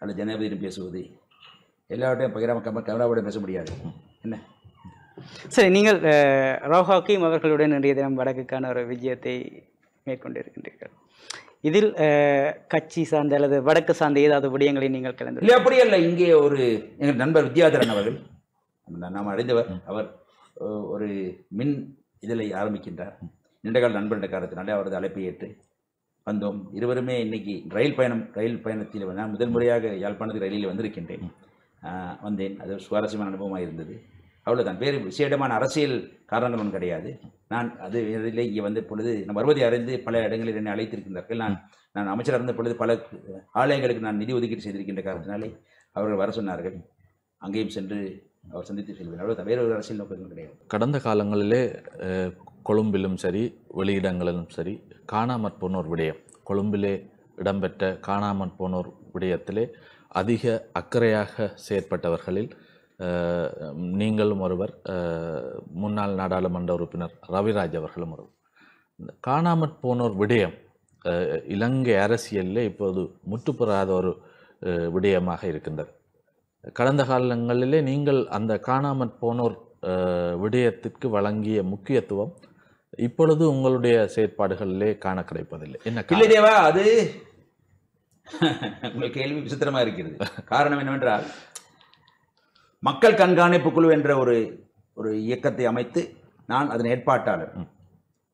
அல்லது ஜனாதிபதியிடம் பேசுவது எல்லாவற்றையும் பகிராம கேமராவோட பேச முடியாது என்ன சரி நீங்கள் ரோஹாக்கிம் அவர்களுடன் இன்றைய தினம் வடக்குக்கான ஒரு விஜயத்தை மேற்கொண்டிருக்கின்றீர்கள் இதில் கட்சி சார்ந்த அல்லது வடக்கு சார்ந்த ஏதாவது விடயங்களை நீங்கள் கலந்து இல்லை அப்படி இல்லை இங்கே ஒரு எங்கள் நண்பர் வித்யாதரன் அவர்கள் நாம் அறிந்தவர் அவர் ஒரு மின் இதில் ஆரம்பிக்கின்றார் நீண்டகால நண்பர் என்ற காரணத்தினாலே அவரது அழைப்பை ஏற்று வந்தோம் இருவருமே இன்னைக்கு ரயில் பயணம் ரயில் பயணத்தில் நான் முதல் முறையாக யாழ்ப்பாணத்து ரயிலில் வந்திருக்கின்றேன் வந்தேன் அது சுவாரஸ்யமான அனுபவமாக இருந்தது அவ்வளோதான் வேறு விசேடமான அரசியல் காரணங்கள் கிடையாது நான் அது இதில் இங்கே வந்த பொழுது நான் வருவதை அறிந்து பல இடங்களில் என்னை அழைத்திருக்கின்றார்கள் நான் நான் அமைச்சர் அறிந்த பொழுது பல ஆலயங்களுக்கு நான் நிதி ஒதுக்கீடு செய்திருக்கின்ற காரணத்தினாலே அவர்கள் வர சொன்னார்கள் அங்கேயும் சென்று அவர் சந்தித்து செல்வேன் அவ்வளோ வேறு ஒரு அரசியல் நோக்கங்கள் கிடையாது கடந்த காலங்களிலே கொழும்பிலும் சரி வெளியிடங்களிலும் சரி காணாமற் போனோர் விடயம் கொழும்பிலே இடம்பெற்ற காணாமற் போனோர் விடயத்திலே அதிக அக்கறையாக செயற்பட்டவர்களில் நீங்களும் ஒருவர் முன்னாள் நாடாளுமன்ற உறுப்பினர் ரவிராஜ் அவர்களும் ஒருவர் காணாமற் போனோர் விடயம் இலங்கை அரசியலில் இப்போது முற்றுப்பெறாத ஒரு விடயமாக இருக்கின்றது கடந்த காலங்களிலே நீங்கள் அந்த காணாமற் போனோர் விடயத்திற்கு வழங்கிய முக்கியத்துவம் இப்பொழுது உங்களுடைய செயற்பாடுகளிலே காண கிடைப்பதில்லை என்ன இல்லைதேவா அது உங்கள் கேள்வி விசித்திரமா இருக்கிறது காரணம் என்னவென்றால் மக்கள் கண்காணிப்பு குழு என்ற ஒரு ஒரு இயக்கத்தை அமைத்து நான் அதன் ஏற்பாட்டாளர்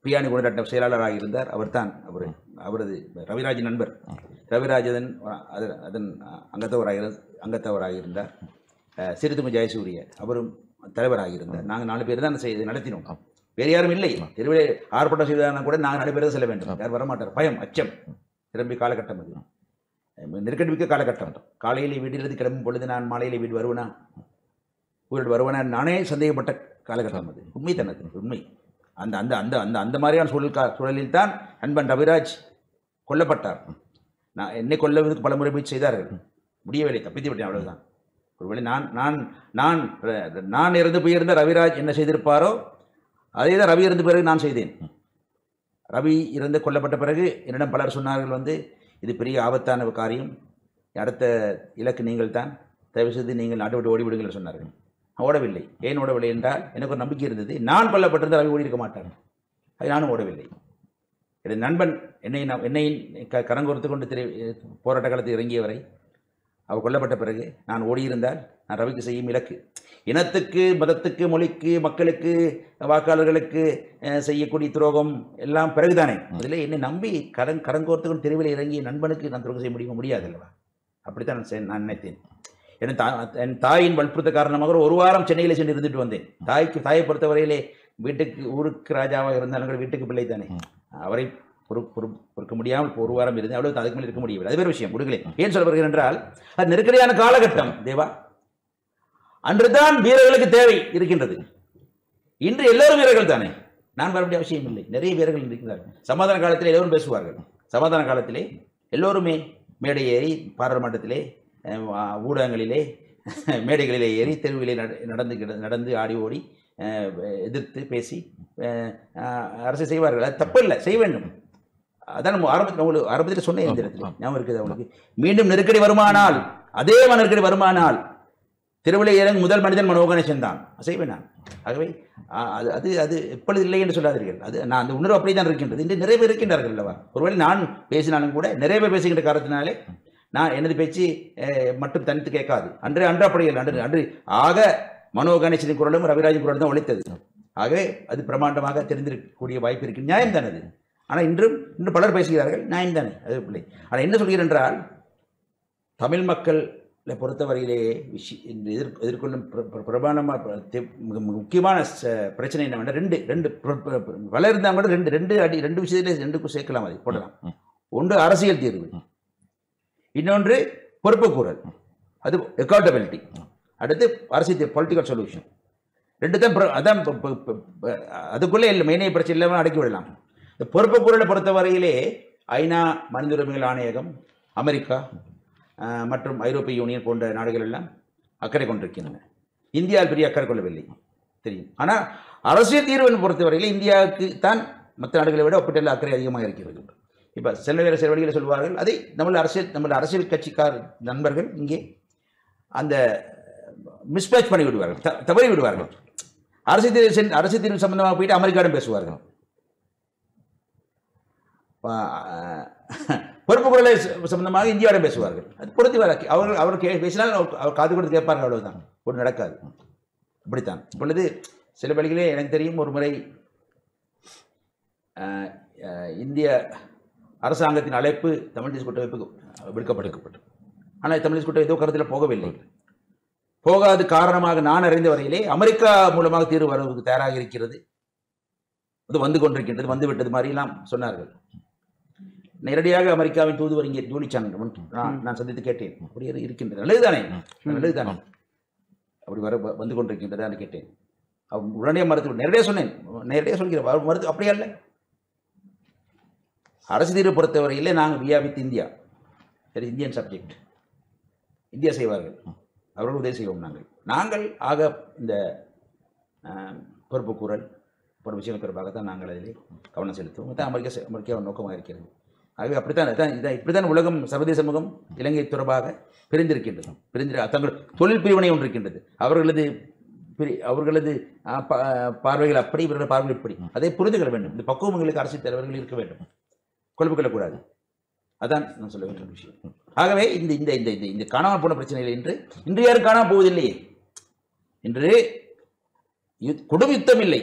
பியானி குணரட்ன செயலாளராக இருந்தார் அவர் தான் அவர் அவரது ரவிராஜ் நண்பர் ரவிராஜன் அதன் அங்கத்தவராக அங்கத்தவராக இருந்தார் சிறுதுமை ஜெயசூரிய அவரும் தலைவராக இருந்தார் நாங்கள் நாலு பேர் தான் செய்து நடத்தினோம் வேறு யாரும் இல்லை திருவிழா ஆர்ப்பாட்டம் செய்தாலும் கூட நாங்கள் நாலு பேர் தான் செல்ல வேண்டும் யார் வரமாட்டார் பயம் அச்சம் திரும்பி காலகட்டம் அது நெருக்கடி மிக்க காலகட்டம் காலையில் வீட்டிலிருந்து கிளம்பும் பொழுது நான் மாலையில் வீடு வருவேனா உங்களோட வருவேனா நானே சந்தேகப்பட்ட காலகட்டம் அது உண்மை தனது உண்மை அந்த அந்த அந்த அந்த அந்த மாதிரியான சூழல் கா சூழலில் தான் அன்பன் ரவிராஜ் கொல்லப்பட்டார் நான் என்னை கொல்லவதற்கு பல முறை முயற்சி செய்தார்கள் முடியவில்லை தப்பித்து விட்டேன் அவ்வளவுதான் ஒருவேளை நான் நான் நான் நான் இருந்து போயிருந்த ரவிராஜ் என்ன செய்திருப்பாரோ அதே தான் ரவி இருந்த பிறகு நான் செய்தேன் ரவி இருந்து கொல்லப்பட்ட பிறகு என்னிடம் பலர் சொன்னார்கள் வந்து இது பெரிய ஆபத்தான காரியம் அடுத்த இலக்கு நீங்கள் தான் தயவு செய்து நீங்கள் நாட்டை விட்டு ஓடிவிடுங்கள் சொன்னார்கள் ஓடவில்லை ஏன் ஓடவில்லை என்றால் எனக்கு ஒரு நம்பிக்கை இருந்தது நான் கொல்லப்பட்டிருந்தால் அவை ஓடி இருக்க மாட்டாங்க அது நானும் ஓடவில்லை எனது நண்பன் என்னை நான் என்னை க கொண்டு திரு போராட்ட காலத்தில் இறங்கியவரை அவர் கொல்லப்பட்ட பிறகு நான் ஓடியிருந்தால் நான் ரவிக்கு செய்யும் இலக்கு இனத்துக்கு மதத்துக்கு மொழிக்கு மக்களுக்கு வாக்காளர்களுக்கு செய்யக்கூடிய துரோகம் எல்லாம் பிறகுதானே அதில் என்னை நம்பி கடன் கரங்கோர்த்துக்கும் தெருவில் இறங்கி நண்பனுக்கு நான் துரோகம் செய்ய முடிய முடியாது அல்லவா அப்படித்தான் நான் நான் நினைத்தேன் என் தா என் தாயின் வற்புறுத்த காரணமாக ஒரு வாரம் சென்னையில் சென்று இருந்துட்டு வந்தேன் தாய்க்கு தாயை பொறுத்தவரையிலே வீட்டுக்கு ஊருக்கு ராஜாவாக இருந்தாலும் வீட்டுக்கு பிள்ளை தானே அவரை பொறு பொறு பொறுக்க முடியாமல் ஒரு வாரம் இருந்தேன் அவ்வளோ அதுக்கு மேலே இருக்க முடியவில்லை அது வேறு விஷயம் விடுகளே ஏன் சொல்ல வருகிறேன் என்றால் அது நெருக்கடியான காலகட்டம் தேவா அன்றுதான் வீரர்களுக்கு தேவை இருக்கின்றது இன்று எல்லோரும் வீரர்கள் தானே நான் வர வேண்டிய அவசியம் இல்லை நிறைய வீரர்கள் இருக்கிறார்கள் சமாதான காலத்தில் எல்லோரும் பேசுவார்கள் சமாதான காலத்திலே எல்லோருமே மேடை ஏறி பாராளுமன்றத்திலே ஊடகங்களிலே *laughs* மேடைகளிலே ஏறி தெருவிலே நடந்து நடந்து ஆடி ஓடி எதிர்த்து பேசி அரசு செய்வார்கள் அது தப்பு இல்லை செய்ய வேண்டும் அதான் ஆரம்பத்தில் உங்களுக்கு ஆரம்பத்தில் சொன்ன ஞாபகம் இருக்குது அவங்களுக்கு மீண்டும் நெருக்கடி வருமானால் அதே நெருக்கடி வருமானால் திருவிளையரங் முதல் மனிதன் மனோகணேசன் தான் நான் ஆகவே அது அது அது எப்பொழுது இல்லை என்று சொல்லாதீர்கள் அது நான் அந்த உணர்வு அப்படி தான் இருக்கின்றது இன்று நிறைவு இருக்கின்றார்கள் அல்லவா ஒருவேளை நான் பேசினாலும் கூட நிறைவு பேசுகின்ற காரணத்தினாலே நான் எனது பேச்சு மட்டும் தனித்து கேட்காது அன்று அன்று அப்படி இல்லை அன்று அன்று ஆக மனோ குரலும் ரவிராஜின் குரலும் தான் ஒழித்தது ஆகவே அது பிரமாண்டமாக தெரிந்திருக்கக்கூடிய வாய்ப்பு இருக்கு நியாயம் தானே அது ஆனால் இன்றும் இன்று பலர் பேசுகிறார்கள் நியாயம் தானே அது பிள்ளை ஆனால் என்ன சொல்கிறேன் என்றால் தமிழ் மக்கள் பொறுத்தவரையிலே விஷி எதிர் எதிர்கொள்ளும் பிரபலமாக மிக முக்கியமான பிரச்சனை என்னவென்றால் ரெண்டு ரெண்டு வல இருந்தால் கூட ரெண்டு ரெண்டு அடி ரெண்டு விஷயத்திலே ரெண்டுக்கும் சேர்க்கலாம் அதை போடலாம் ஒன்று அரசியல் தீர்வு இன்னொன்று பொறுப்புக்கூறல் அது அக்கௌண்டபிலிட்டி அடுத்து அரசியல் பொலிட்டிக்கல் சொல்யூஷன் ரெண்டு தான் அதான் அதுக்குள்ளே இல்லை மெயினே பிரச்சனை இல்லாமல் அடக்கி விடலாம் இந்த பொறுப்புக்கூறலை பொறுத்தவரையிலே ஐநா மனித உரிமைகள் ஆணையகம் அமெரிக்கா மற்றும் ஐரோப்பிய யூனியன் போன்ற நாடுகள் எல்லாம் அக்கறை கொண்டிருக்கின்றன இந்தியாவில் பெரிய அக்கறை கொள்ளவில்லை தெரியும் ஆனால் அரசியல் தீர்வின் பொறுத்தவரையில் இந்தியாவுக்கு தான் மற்ற நாடுகளை விட ஒப்பிட்டல அக்கறை அதிகமாக இருக்கிறது இப்போ செல்ல வேறு சில வழிகளை சொல்வார்கள் அதை நம்மள அரசியல் நம்மள அரசியல் கட்சிக்கார் நண்பர்கள் இங்கே அந்த மிஸ்மேட்ச் பண்ணி விடுவார்கள் த தவறி விடுவார்கள் அரசியல் தீர்வு அரசியல் தீர்வு சம்பந்தமாக போயிட்டு அமெரிக்காவிடம் பேசுவார்கள் பொறுப்பு குரலை சம்பந்தமாக இந்தியாவிடம் பேசுவார்கள் அது பொருத்தி வழக்கு அவர்கள் அவர் பேசினால் அவர் காது கொடுத்து கேட்பார்கள் அவ்வளவுதான் ஒன்று நடக்காது அப்படித்தான் இப்பொழுது சில வழிகளே எனக்கு தெரியும் ஒரு முறை இந்திய அரசாங்கத்தின் அழைப்பு தமிழ் கூட்டமைப்புக்கு விடுக்கப்பட்டிருக்கப்பட்டது ஆனால் தமிழ் கூட்டம் ஏதோ கருத்தில் போகவில்லை போகாத காரணமாக நான் அறிந்த வரையிலே அமெரிக்கா மூலமாக தீர்வு வரவுக்கு தயாராக இருக்கிறது அது வந்து கொண்டிருக்கின்றது வந்துவிட்டது மாதிரிலாம் சொன்னார்கள் நேரடியாக அமெரிக்காவின் தூதுவர் இங்கே தோனிச்சான் நான் சந்தித்து கேட்டேன் அப்படியே இருக்கின்றது நல்லதுதானே நல்லதுதானே அப்படி வர வந்து கொண்டிருக்கின்றதான்னு கேட்டேன் அவன் உடனே மறுத்து நேரடியாக சொன்னேன் நேரடியாக சொல்கிற மறுத்து அப்படியே இல்லை அரசு தீர்வு பொறுத்தவரையிலே நாங்கள் வியா வித் இந்தியா சரி இந்தியன் சப்ஜெக்ட் இந்தியா செய்வார்கள் அவர்கள் உதவி செய்வோம் நாங்கள் நாங்கள் ஆக இந்த கூறல் பொறுப்பு விஷயங்கள் தொடர்பாகத்தான் நாங்கள் அதில் கவனம் செலுத்துவோம் அமெரிக்கா அமெரிக்காவோட நோக்கமாக இருக்கிறது ஆகவே அப்படித்தான் இதான் இதான் இப்படித்தான் உலகம் சர்வதேச சமூகம் இலங்கை தொடர்பாக பிரிந்திருக்கின்றது பிரிந்த தங்கள் தொழில் பிரிவினை ஒன்று இருக்கின்றது அவர்களது பிரி அவர்களது பார்வைகள் அப்படி இவர்கள் பார்வைகள் இப்படி அதை புரிந்து கொள்ள வேண்டும் இந்த பக்குவம் எங்களுக்கு அரசு தலைவர்கள் இருக்க வேண்டும் கொழுப்பு கொள்ளக்கூடாது அதான் நான் சொல்ல வேண்டிய விஷயம் ஆகவே இந்த இந்த இந்த இந்த காணாமல் போன பிரச்சனைகள் இன்று இன்று யாரும் காணாமல் போவதில்லையே இன்று குடும்ப யுத்தம் இல்லை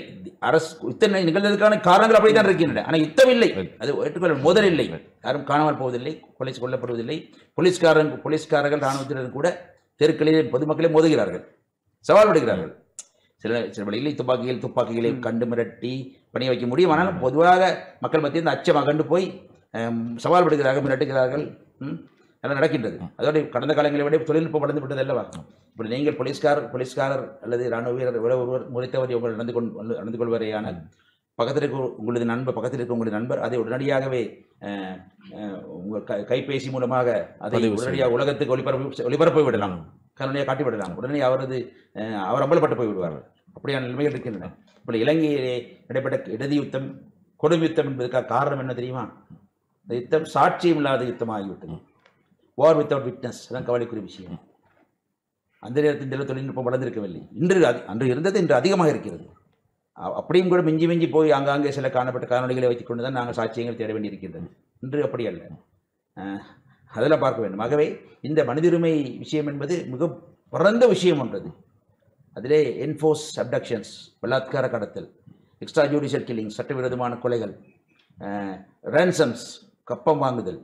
அரசு இத்தனை நிகழ்ந்ததுக்கான காரணங்கள் அப்படித்தான் இருக்கின்றன ஆனால் யுத்தம் இல்லை அது ஏற்றுக்கொள்ள மோதல் இல்லை யாரும் காணாமல் போவதில்லை கொலை கொல்லப்படுவதில்லை போலீஸ்காரன் போலீஸ்காரர்கள் ராணுவத்தினர் கூட தெருக்களிலே பொதுமக்களே மோதுகிறார்கள் சவால் விடுகிறார்கள் சில சில வழிகளில் துப்பாக்கிகள் துப்பாக்கிகளை hmm. கண்டு மிரட்டி பணிய வைக்க முடியும் ஆனால் hmm. பொதுவாக மக்கள் மத்தியில் இந்த அச்சம் அகண்டு போய் சவால் விடுகிறார்கள் மிரட்டுகிறார்கள் அதான் நடக்கின்றது அதோட கடந்த காலங்களை விட தொழில்நுட்பம் வளர்ந்து விட்டது அல்லவா இப்படி நீங்கள் போலீஸ்காரர் போலீஸ்காரர் அல்லது இராணுவ வீரர் விட ஒருவர் முறைத்தவரை உங்கள் நடந்து கொண்டு நடந்து கொள்வரையானால் பக்கத்தில் இருக்க உங்களது நண்பர் பக்கத்தில் இருக்க உங்களது நண்பர் அதை உடனடியாகவே உங்கள் கைபேசி மூலமாக அதை உடனடியாக உலகத்துக்கு ஒளிபரப்பு ஒளிபரப்பு விடலாம் கருணையை காட்டி விடலாம் உடனே அவரது அவர் அம்பலப்பட்டு போய் அப்படியான நிலைமைகள் இருக்கின்றன இப்படி இலங்கையிலே நடைபெற்ற இடதி யுத்தம் கொடும் யுத்தம் என்பதற்காக காரணம் என்ன தெரியுமா இந்த யுத்தம் சாட்சியம் இல்லாத யுத்தம் ஆகிவிட்டது வார் வித்தவுட் விட்னஸ் அதான் கவலைக்குரிய விஷயம் அந்த நேரத்தில் இந்த தொழில்நுட்பம் வளர்ந்திருக்கவில்லை இன்று அது அன்று இருந்தது இன்று அதிகமாக இருக்கிறது அப்படியும் கூட மிஞ்சி மிஞ்சி போய் அங்காங்கே சில காணப்பட்ட காணொலிகளை வைத்துக்கொண்டு தான் நாங்கள் சாட்சியங்கள் தேட வேண்டியிருக்கின்றது இன்று அப்படி அல்ல அதெல்லாம் பார்க்க வேண்டும் ஆகவே இந்த மனிதுரிமை விஷயம் என்பது மிக பரந்த விஷயம் ஒன்றது அதிலே என்ஃபோர்ஸ் அப்டக்ஷன்ஸ் பலாத்கார கடத்தல் எக்ஸ்ட்ரா ஜூடிஷியல் கில்லிங் சட்டவிரோதமான கொலைகள் ரேன்சம்ஸ் கப்பம் வாங்குதல்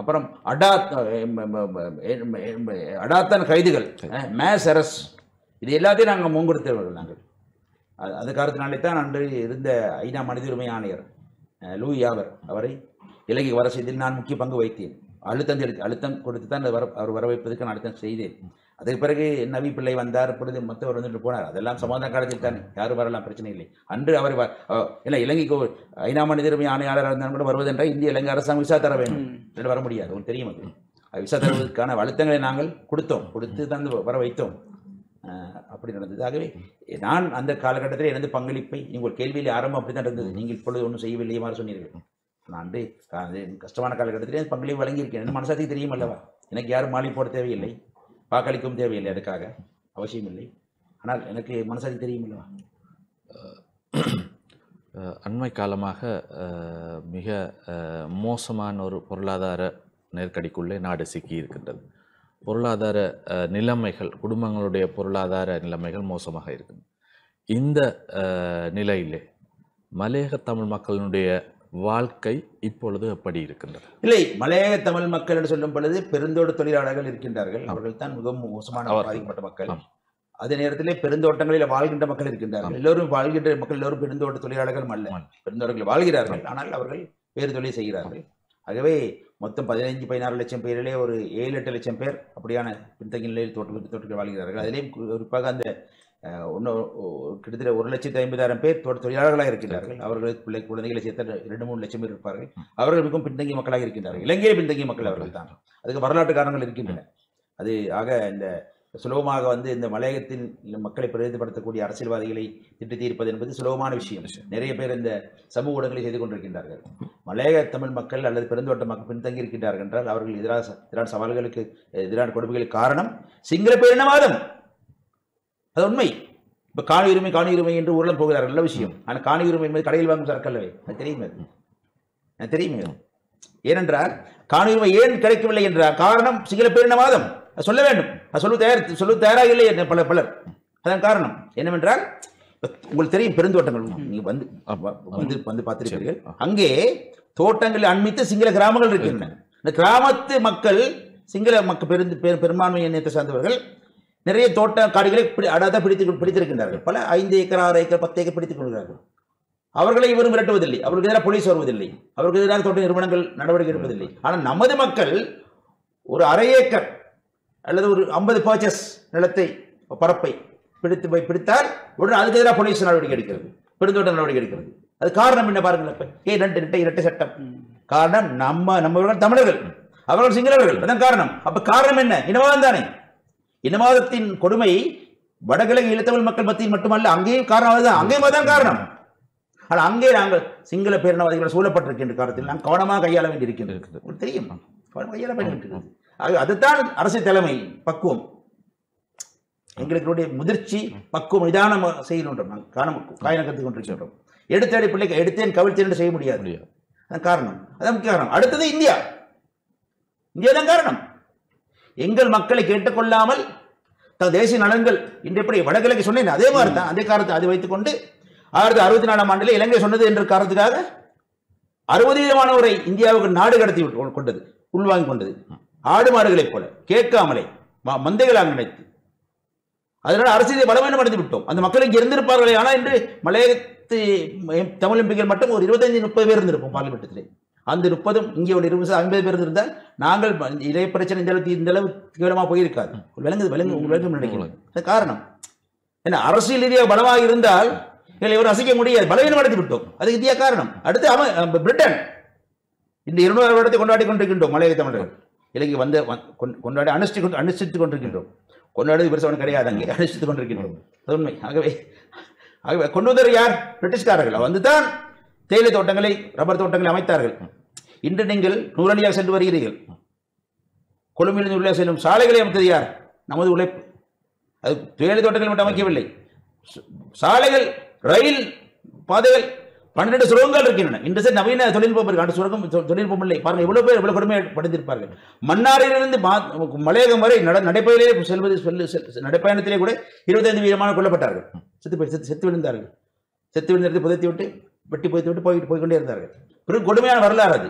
அப்புறம் அடாத் அடாத்தன் கைதுகள் மேஸ் அரஸ் இது எல்லாத்தையும் நாங்கள் முன்கொடுத்தவர்கள் நாங்கள் அது அது காரணத்தினாலே தான் அன்று இருந்த ஐநா மனித உரிமை ஆணையர் லூயி யாவர் அவரை இலங்கைக்கு வர செய்தில் நான் முக்கிய பங்கு வைத்தேன் அழுத்தம் அழுத்தம் கொடுத்து தான் அவர் வர வைப்பதற்கு நான் அழுத்தம் செய்தேன் அதுக்கு பிறகு நவி பிள்ளை வந்தார் பொழுது மற்றவர் வந்துட்டு போனார் அதெல்லாம் சமாதான காலத்தில் தானே யாரும் வரலாம் பிரச்சனை இல்லை அன்று அவர் இல்லை இலங்கைக்கு ஐநா மனித உரிமை ஆணையாளராக இருந்தாலும் கூட வருவதென்றால் இந்திய இலங்கை அரசாங்கம் விசா தர வேண்டும் வர முடியாது உங்களுக்கு தெரியும் அது விசா தருவதற்கான வழுத்தங்களை நாங்கள் கொடுத்தோம் கொடுத்து தான் வர வைத்தோம் அப்படி நடந்தது ஆகவே நான் அந்த காலகட்டத்தில் எனது பங்களிப்பை உங்கள் கேள்வியில் ஆரம்பம் அப்படி தான் இருந்தது நீங்கள் இப்பொழுது ஒன்றும் செய்யவில்லை மாதிரி சொன்னீர்கள் நான் கஷ்டமான காலகட்டத்தில் பங்களிப்பு வழங்கியிருக்கேன் என் மனசாட்சி தெரியும் அல்லவா எனக்கு யாரும் மாலி போட தேவையில்லை வாக்களிக்கும் தேவையில்லை அதுக்காக அவசியம் இல்லை ஆனால் எனக்கு மனசாதி தெரியுமில்லவா அண்மை காலமாக மிக மோசமான ஒரு பொருளாதார நெருக்கடிக்குள்ளே நாடு சிக்கி இருக்கின்றது பொருளாதார நிலைமைகள் குடும்பங்களுடைய பொருளாதார நிலைமைகள் மோசமாக இருக்குது இந்த நிலையிலே மலையக தமிழ் மக்களினுடைய வாழ்க்கை இப்பொழுது அப்படி இருக்கின்றது இல்லை மலையக தமிழ் மக்கள் என்று சொல்லும் பொழுது பெருந்தோடு தொழிலாளர்கள் இருக்கின்றார்கள் அவர்கள் தான் மிகவும் மோசமான பாதிக்கப்பட்ட மக்கள் அதே நேரத்திலே பெருந்தோட்டங்களில் வாழ்கின்ற மக்கள் இருக்கின்றார்கள் எல்லோரும் வாழ்கின்ற மக்கள் எல்லோரும் பெருந்தோட்ட தொழிலாளர்கள் அல்ல பெருந்தோட்டங்கள் வாழ்கிறார்கள் ஆனால் அவர்கள் வேறு தொழில் செய்கிறார்கள் ஆகவே மொத்தம் பதினைஞ்சு பதினாறு லட்சம் பேரிலே ஒரு ஏழு எட்டு லட்சம் பேர் அப்படியான பின்தங்கிய நிலையில் தோட்டத்தில் தோற்று வாழ்கிறார்கள் அதிலேயும் குறிப்பாக அந்த இன்னும் கிட்டத்தட்ட ஒரு லட்சத்தி ஐம்பதாயிரம் பேர் தொழிலாளர்களாக இருக்கின்றார்கள் அவர்கள் பிள்ளை குழந்தைகளை சேர்த்த ரெண்டு மூணு லட்சம் பேர் இருப்பார்கள் அவர்கள் மிகவும் பின்தங்கிய மக்களாக இருக்கின்றார்கள் இலங்கையில் பின்தங்கிய மக்கள் அவர்கள் தான் அதுக்கு வரலாற்று காரணங்கள் இருக்கின்றன அது ஆக இந்த சுலபமாக வந்து இந்த மலையகத்தின் மக்களை பிரதிபடுத்தக்கூடிய அரசியல்வாதிகளை திட்டு தீர்ப்பது என்பது சுலபமான விஷயம் நிறைய பேர் இந்த சமூக ஊடகங்களை செய்து கொண்டிருக்கின்றார்கள் மலையக தமிழ் மக்கள் அல்லது பெருந்தோட்ட மக்கள் பின்தங்கி இருக்கின்றார்கள் என்றால் அவர்கள் எதிரான எதிரான சவால்களுக்கு எதிரான கொடுமைகளுக்கு காரணம் சிங்கள பேரினவாதம் அது உண்மை இப்போ காணி உரிமை காணி உரிமை என்று ஊரில் போகிறார் நல்ல விஷயம் ஆனால் காணி உரிமை என்பது கடையில் வாங்கும் சரக்கல்லவே அது தெரியுமே அது தெரியுமே ஏனென்றால் காணி உரிமை ஏன் கிடைக்கவில்லை என்றால் காரணம் சிங்கள பேரின வாதம் சொல்ல வேண்டும் அது சொல்ல தயார் சொல்ல தயாராக இல்லை என்ற பல பலர் அதன் காரணம் என்னவென்றால் உங்களுக்கு தெரியும் பெருந்தோட்டங்கள் நீங்கள் வந்து வந்து வந்து பார்த்துருக்கீர்கள் அங்கே தோட்டங்களில் அண்மித்து சிங்கள கிராமங்கள் இருக்கின்றன இந்த கிராமத்து மக்கள் சிங்கள மக்கள் பெருந்து பெரும்பான்மை எண்ணத்தை சார்ந்தவர்கள் நிறைய தோட்ட காடுகளை அடாத பிடித்து பிடித்திருக்கின்றார்கள் பல ஐந்து ஏக்கர் ஆறு ஏக்கர் பத்து ஏக்கர் பிடித்துக் கொள்கிறார்கள் அவர்களை இவரும் விரட்டுவதில்லை அவருக்கு எதிராக போலீஸ் வருவதில்லை அவருக்கு எதிராக தோட்ட நிறுவனங்கள் நடவடிக்கை எடுப்பதில்லை ஆனால் நமது மக்கள் ஒரு அரை ஏக்கர் அல்லது ஒரு ஐம்பது பர்ச்சஸ் நிலத்தை பரப்பை பிடித்து போய் பிடித்தால் உடனே அதுக்கு எதிராக போலீஸ் நடவடிக்கை எடுக்கிறது பெருந்தோட்ட நடவடிக்கை எடுக்கிறது அது காரணம் என்ன பாருங்கள் இப்போ ஏ ரெண்டு ரெட்டை இரட்டை சட்டம் காரணம் நம்ம நம்மவர்கள் தமிழர்கள் அவர்கள் சிங்களவர்கள் அதான் காரணம் அப்ப காரணம் என்ன இனவாதம் தானே இனவாதத்தின் கொடுமை வடகிழக்கு இழுத்தமிழ் மக்கள் மத்தியில் மட்டுமல்ல அங்கேயும் காரணம் அதுதான் அங்கேயும் தான் காரணம் ஆனால் அங்கே நாங்கள் சிங்கள பேரினவாதிகள் சூழப்பட்டிருக்கின்ற காலத்தில் நாங்கள் கவனமாக கையாள வேண்டியிருக்கின்றது தெரியும் கவனம் கையாள வேண்டியிருக்கிறது அதுதான் அரசு தலைமை பக்குவம் எங்களுடைய முதிர்ச்சி பக்குவம் நிதானம் செய்யணும் நாங்கள் காணம் காயம் கொண்டிருக்கின்றோம் எடுத்தேடி பிள்ளைக்கு எடுத்தேன் கவிழ்த்தேன் செய்ய முடியாது அதான் காரணம் அதான் காரணம் அடுத்தது இந்தியா இந்தியா தான் காரணம் எங்கள் மக்களை கேட்டுக்கொள்ளாமல் தன் தேசிய நலன்கள் இன்று எப்படி வடகிழக்கு சொன்னேன் அதே மாதிரி தான் அதே காரணத்தை அது வைத்துக்கொண்டு ஆயிரத்தி அறுபத்தி நாலாம் ஆண்டில் இலங்கை சொன்னது என்ற காரணத்துக்காக அறுபது விதமானவரை இந்தியாவுக்கு நாடு கடத்தி கொண்டது உள்வாங்கி கொண்டது ஆடு மாடுகளைப் போல கேட்காமலே மந்தைகளாக நினைத்து அதனால் அரசியலை பலவீனம் அடைந்து விட்டோம் அந்த மக்கள் இங்கே இருந்திருப்பார்களே ஆனால் இன்று மலையத்து தமிழ் எம்பிக்கள் மட்டும் ஒரு இருபத்தஞ்சு முப்பது பேர் இருந்திருப்போம் பார்லிமெண்ட்டத்திலே அந்த முப்பதும் இங்கே ஒரு இருபது ஐம்பது பேர் இருந்தால் நாங்கள் இதே பிரச்சனை இந்த அளவு இந்த அளவு தீவிரமாக போயிருக்காது விலங்கு விலங்கு விலங்கு நினைக்கிறது காரணம் ஏன்னா அரசியல் ரீதியாக பலமாக இருந்தால் எங்களை இவர் அசைக்க முடியாது பலவீனம் அடைந்து விட்டோம் அது இந்தியா காரணம் அடுத்து அவன் பிரிட்டன் இந்த இருநூறு வருடத்தை கொண்டாடி கொண்டிருக்கின்றோம் மலையை தமிழர்கள் இலங்கை வந்து கொண்டாடி அனுஷ்டி அனுஷ்டித்துக் கொண்டிருக்கின்றோம் கொண்டாடுவது பெருசவன் கிடையாது அங்கே அனுஷ்டித்துக் கொண்டிருக்கின்றோம் உண்மை ஆகவே ஆகவே கொண்டு வந்தவர் யார் பிரிட்டிஷ்காரர்கள் வந்து தான் தேயிலை தோட்டங்களை ரப்பர் தோட்டங்களை அமைத்தார்கள் இன்று நீங்கள் நூலணியாக சென்று வருகிறீர்கள் கொழும்பிலிருந்து உள்ளே செல்லும் சாலைகளை அமைத்தது யார் நமது உழைப்பு அது தேயிலை தோட்டங்கள் மட்டும் அமைக்கவில்லை சாலைகள் ரயில் பாதைகள் பன்னெண்டு சுரங்கங்கள் இருக்கின்றன இன்று சரி நவீன தொழில்நுட்பம் இருக்கு அடுத்த சுரங்கம் தொழில்நுட்பம் இல்லை பாருங்க எவ்வளவு பேர் எவ்வளவு கொடுமை படுத்திருப்பார்கள் மன்னாரிலிருந்து மலையகம் வரை நடைப்பயணிலே செல்வது நடைப்பயணத்திலே கூட இருபத்தைந்து வீரமான கொல்லப்பட்டார்கள் செத்து செத்து விழுந்தார்கள் செத்து விழுந்ததை புதைத்து விட்டு வெட்டி போய்த்து விட்டு போய்கிட்டு போய்கொண்டே இருந்தார்கள் பெரும் கொடுமையான வரலாறு அது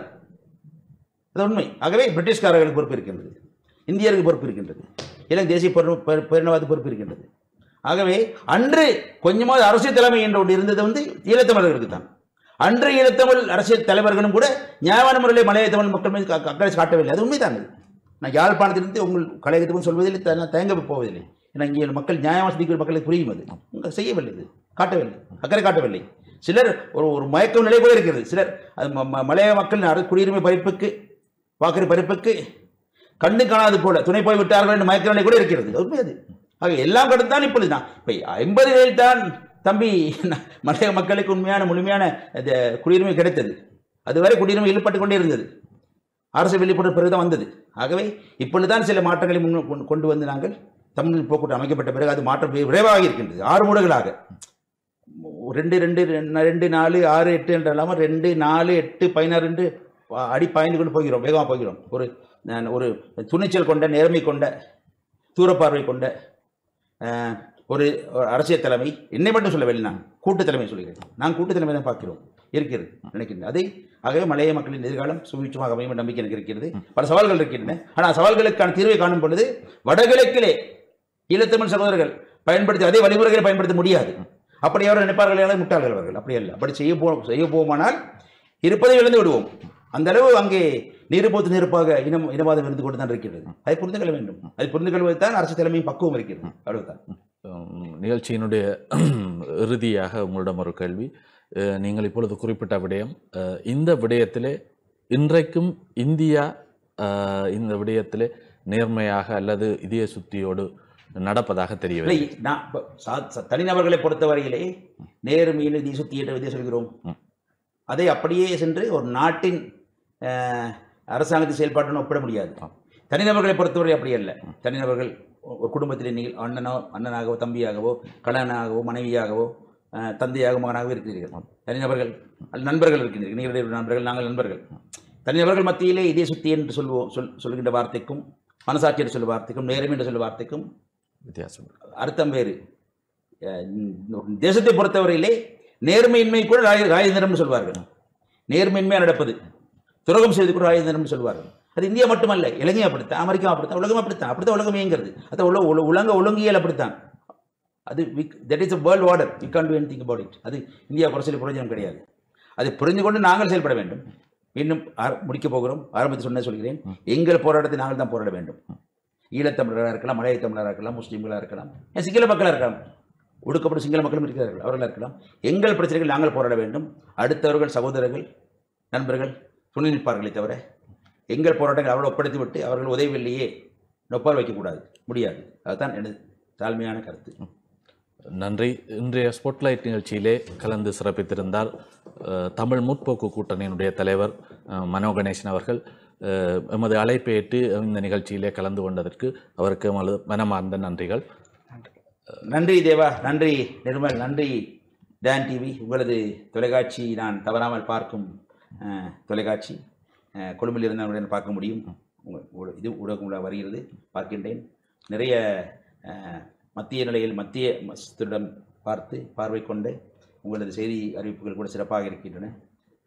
அது உண்மை ஆகவே பிரிட்டிஷ்காரர்களுக்கு பொறுப்பு இருக்கின்றது இந்தியர்களுக்கு பொறுப்பு இருக்கின்றது இலங்கை தேசிய பெருணவாத பொறுப்பு இருக்கின்றது ஆகவே அன்று கொஞ்சமாவது அரசியல் தலைமை என்ற ஒன்று இருந்தது வந்து ஈழத்தமிழர்களுக்கு தான் அன்று ஈழத்தமிழ் அரசியல் தலைவர்களும் கூட நியாயமான முறையில் மலைய தமிழ் மக்கள் மீது அக்கறை காட்டவில்லை அது உண்மைதான் நான் யாழ்ப்பாணத்திலிருந்து உங்கள் கலையத்துக்கும் சொல்வதில்லை நான் தயங்க போவதில்லை ஏன்னா இங்கே மக்கள் நியாயமாக சிந்திக்கிற மக்களுக்கு புரியும் அது உங்கள் செய்யவில்லை காட்டவில்லை அக்கறை காட்டவில்லை சிலர் ஒரு ஒரு மயக்க நிலை கூட இருக்கிறது சிலர் அது மலைய மக்கள் குடியுரிமை பறிப்புக்கு வாக்குறுதி பறிப்புக்கு கண்டு காணாது போல துணை போய் விட்டார்கள் என்று மயக்க நிலை கூட இருக்கிறது உண்மை அது ஆக எல்லாம் கடந்தான் இப்பொழுது தான் இப்போ ஐம்பதுகளில் தான் தம்பி *laughs* மலைய மக்களுக்கு உண்மையான முழுமையான குடியுரிமை கிடைத்தது அதுவரை குடியுரிமை இழுப்பட்டு கொண்டே இருந்தது அரசு வெளிப்படும் பிறகு தான் வந்தது ஆகவே இப்பொழுதுதான் சில மாற்றங்களை முன் கொண்டு வந்து நாங்கள் தமிழ் போக்குவரத்து அமைக்கப்பட்ட பிறகு அது மாற்றம் விரைவாக இருக்கின்றது ஆறு மூடுகளாக ரெண்டு ரெண்டு ரெண்டு நாலு ஆறு எட்டு என்ற இல்லாமல் ரெண்டு நாலு எட்டு பதினாறு அடி பயந்து கொண்டு போகிறோம் வேகமாக போகிறோம் ஒரு ஒரு துணிச்சல் கொண்ட நேர்மை கொண்ட தூரப்பார்வை கொண்ட ஒரு அரசியல் தலைமை என்னை மட்டும் சொல்லவில்லை நான் கூட்டு தலைமை சொல்கிறேன் நான் கூட்டு தலைமை தான் பார்க்கிறோம் இருக்கிறது நினைக்கிறது அதை ஆகவே மலைய மக்களின் எதிர்காலம் சுவீட்சமாக அமையும் நம்பிக்கை எனக்கு இருக்கிறது பல சவால்கள் இருக்கின்றன ஆனால் சவால்களுக்கான தீர்வை காணும் பொழுது வடகிழக்கிலே ஈழத்தமிழ் சகோதரர்கள் பயன்படுத்தி அதே வழிமுறைகளை பயன்படுத்த முடியாது அப்படி யாரும் நினைப்பார்கள் என முட்டாள்கள் அவர்கள் அப்படி அல்ல அப்படி செய்ய போ செய்ய போவோமானால் இருப்பதை விழுந்து விடுவோம் அந்த அளவு அங்கே நீருபோத்து நெருப்பாக இனம் இனவாதம் இருந்து கொண்டு தான் இருக்கிறது அதை புரிந்து கொள்ள வேண்டும் அதை புரிந்து கொள்வது தான் அரசு தலைமையும் பக்குவம் இருக்கிறது அவ்வளவுதான் நிகழ்ச்சியினுடைய இறுதியாக உங்களிடம் ஒரு கேள்வி நீங்கள் இப்பொழுது குறிப்பிட்ட விடயம் இந்த விடயத்திலே இன்றைக்கும் இந்தியா இந்த விடயத்திலே நேர்மையாக அல்லது இதய சுத்தியோடு நடப்பதாக தெரியவில்லை நான் தனிநபர்களை பொறுத்தவரையிலே நேரும் ஈழ நீ சுத்தி என்று விதை சொல்கிறோம் அதை அப்படியே சென்று ஒரு நாட்டின் அரசாங்கத்தின் செயல்பாட்டுடன் ஒப்பிட முடியாது தனிநபர்களை பொறுத்தவரை அப்படி அல்ல தனிநபர்கள் ஒரு குடும்பத்தில் நீங்கள் அண்ணனோ அண்ணனாகவோ தம்பியாகவோ கணவனாகவோ மனைவியாகவோ தந்தையாக மகனாகவோ இருக்கிறீர்கள் தனிநபர்கள் நண்பர்கள் இருக்கிறீர்கள் நீங்கள் நண்பர்கள் நாங்கள் நண்பர்கள் தனிநபர்கள் மத்தியிலே இதே சுத்தி என்று சொல்வோம் சொல் சொல்கின்ற வார்த்தைக்கும் மனசாட்சி என்று சொல்லும் வார்த்தைக்கும் நேரம் என்று சொல்லும் வார்த்தைக்கும் வித்தியாசம் அர்த்தம் வேறு தேசத்தை பொறுத்தவரையிலே நேர்மையின்மை கூட ராய சொல்வார்கள் நேர்மையின்மையாக நடப்பது துரோகம் செய்து கூட ராஜேந்திரம் சொல்வார்கள் அது இந்தியா மட்டுமல்ல இலங்கையும் அப்படித்தான் அமெரிக்கா அப்படித்தான் உலகம் அப்படித்தான் அப்படித்தான் உலகம் இயங்கிறது அது உலக உலக உலங்கியல் அப்படித்தான் அது விக் that is a world order we can't do anything about it அது இந்தியா குறைச்சி சொல்லி பிரயோஜனம் கிடையாது அதை புரிஞ்சு கொண்டு நாங்கள் செயல்பட வேண்டும் இன்னும் முடிக்கப் போகிறோம் ஆரம்பத்தில் சொன்ன சொல்கிறேன் எங்கள் போராட்டத்தை நாங்கள் தான் போராட வேண்டும் ஈழத்தமிழராக இருக்கலாம் மலைய தமிழராக இருக்கலாம் முஸ்லீம்களாக இருக்கலாம் சிங்கள மக்களாக இருக்கலாம் ஒடுக்கப்படும் சிங்கள மக்களும் இருக்கிறார்கள் அவர்களாக இருக்கலாம் எங்கள் பிரச்சனைகள் நாங்கள் போராட வேண்டும் அடுத்தவர்கள் சகோதரர்கள் நண்பர்கள் துணை நிற்பார்களே தவிர எங்கள் போராட்டங்கள் அவர்கள் ஒப்படைத்து விட்டு அவர்கள் உதவியில்லையே நொப்பால் வைக்கக்கூடாது முடியாது அதுதான் எனது தாழ்மையான கருத்து நன்றி இன்றைய ஸ்போட்லைட் நிகழ்ச்சியிலே கலந்து சிறப்பித்திருந்தார் தமிழ் முற்போக்கு கூட்டணியினுடைய தலைவர் மனோ கணேசன் அவர்கள் எமது அழைப்பேற்று இந்த நிகழ்ச்சியிலே கலந்து கொண்டதற்கு அவருக்கு மனமார்ந்த நன்றிகள் நன்றி தேவா நன்றி நிர்மல் நன்றி டேன் டிவி உங்களது தொலைக்காட்சி நான் தவறாமல் பார்க்கும் தொலைக்காட்சி கொழும்பில் இருந்தவருடன் பார்க்க முடியும் இது ஊடகங்களாக வருகிறது பார்க்கின்றேன் நிறைய மத்திய நிலையில் மத்திய மசத்துடன் பார்த்து பார்வை கொண்டு உங்களது செய்தி அறிவிப்புகள் கூட சிறப்பாக இருக்கின்றன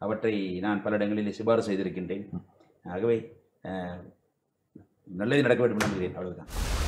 அவற்றை நான் பல இடங்களில் சிபாரிசு செய்திருக்கின்றேன் ஆகவே நல்லது நடக்க வேண்டும் நம்புகிறேன் அவ்வளவுதான்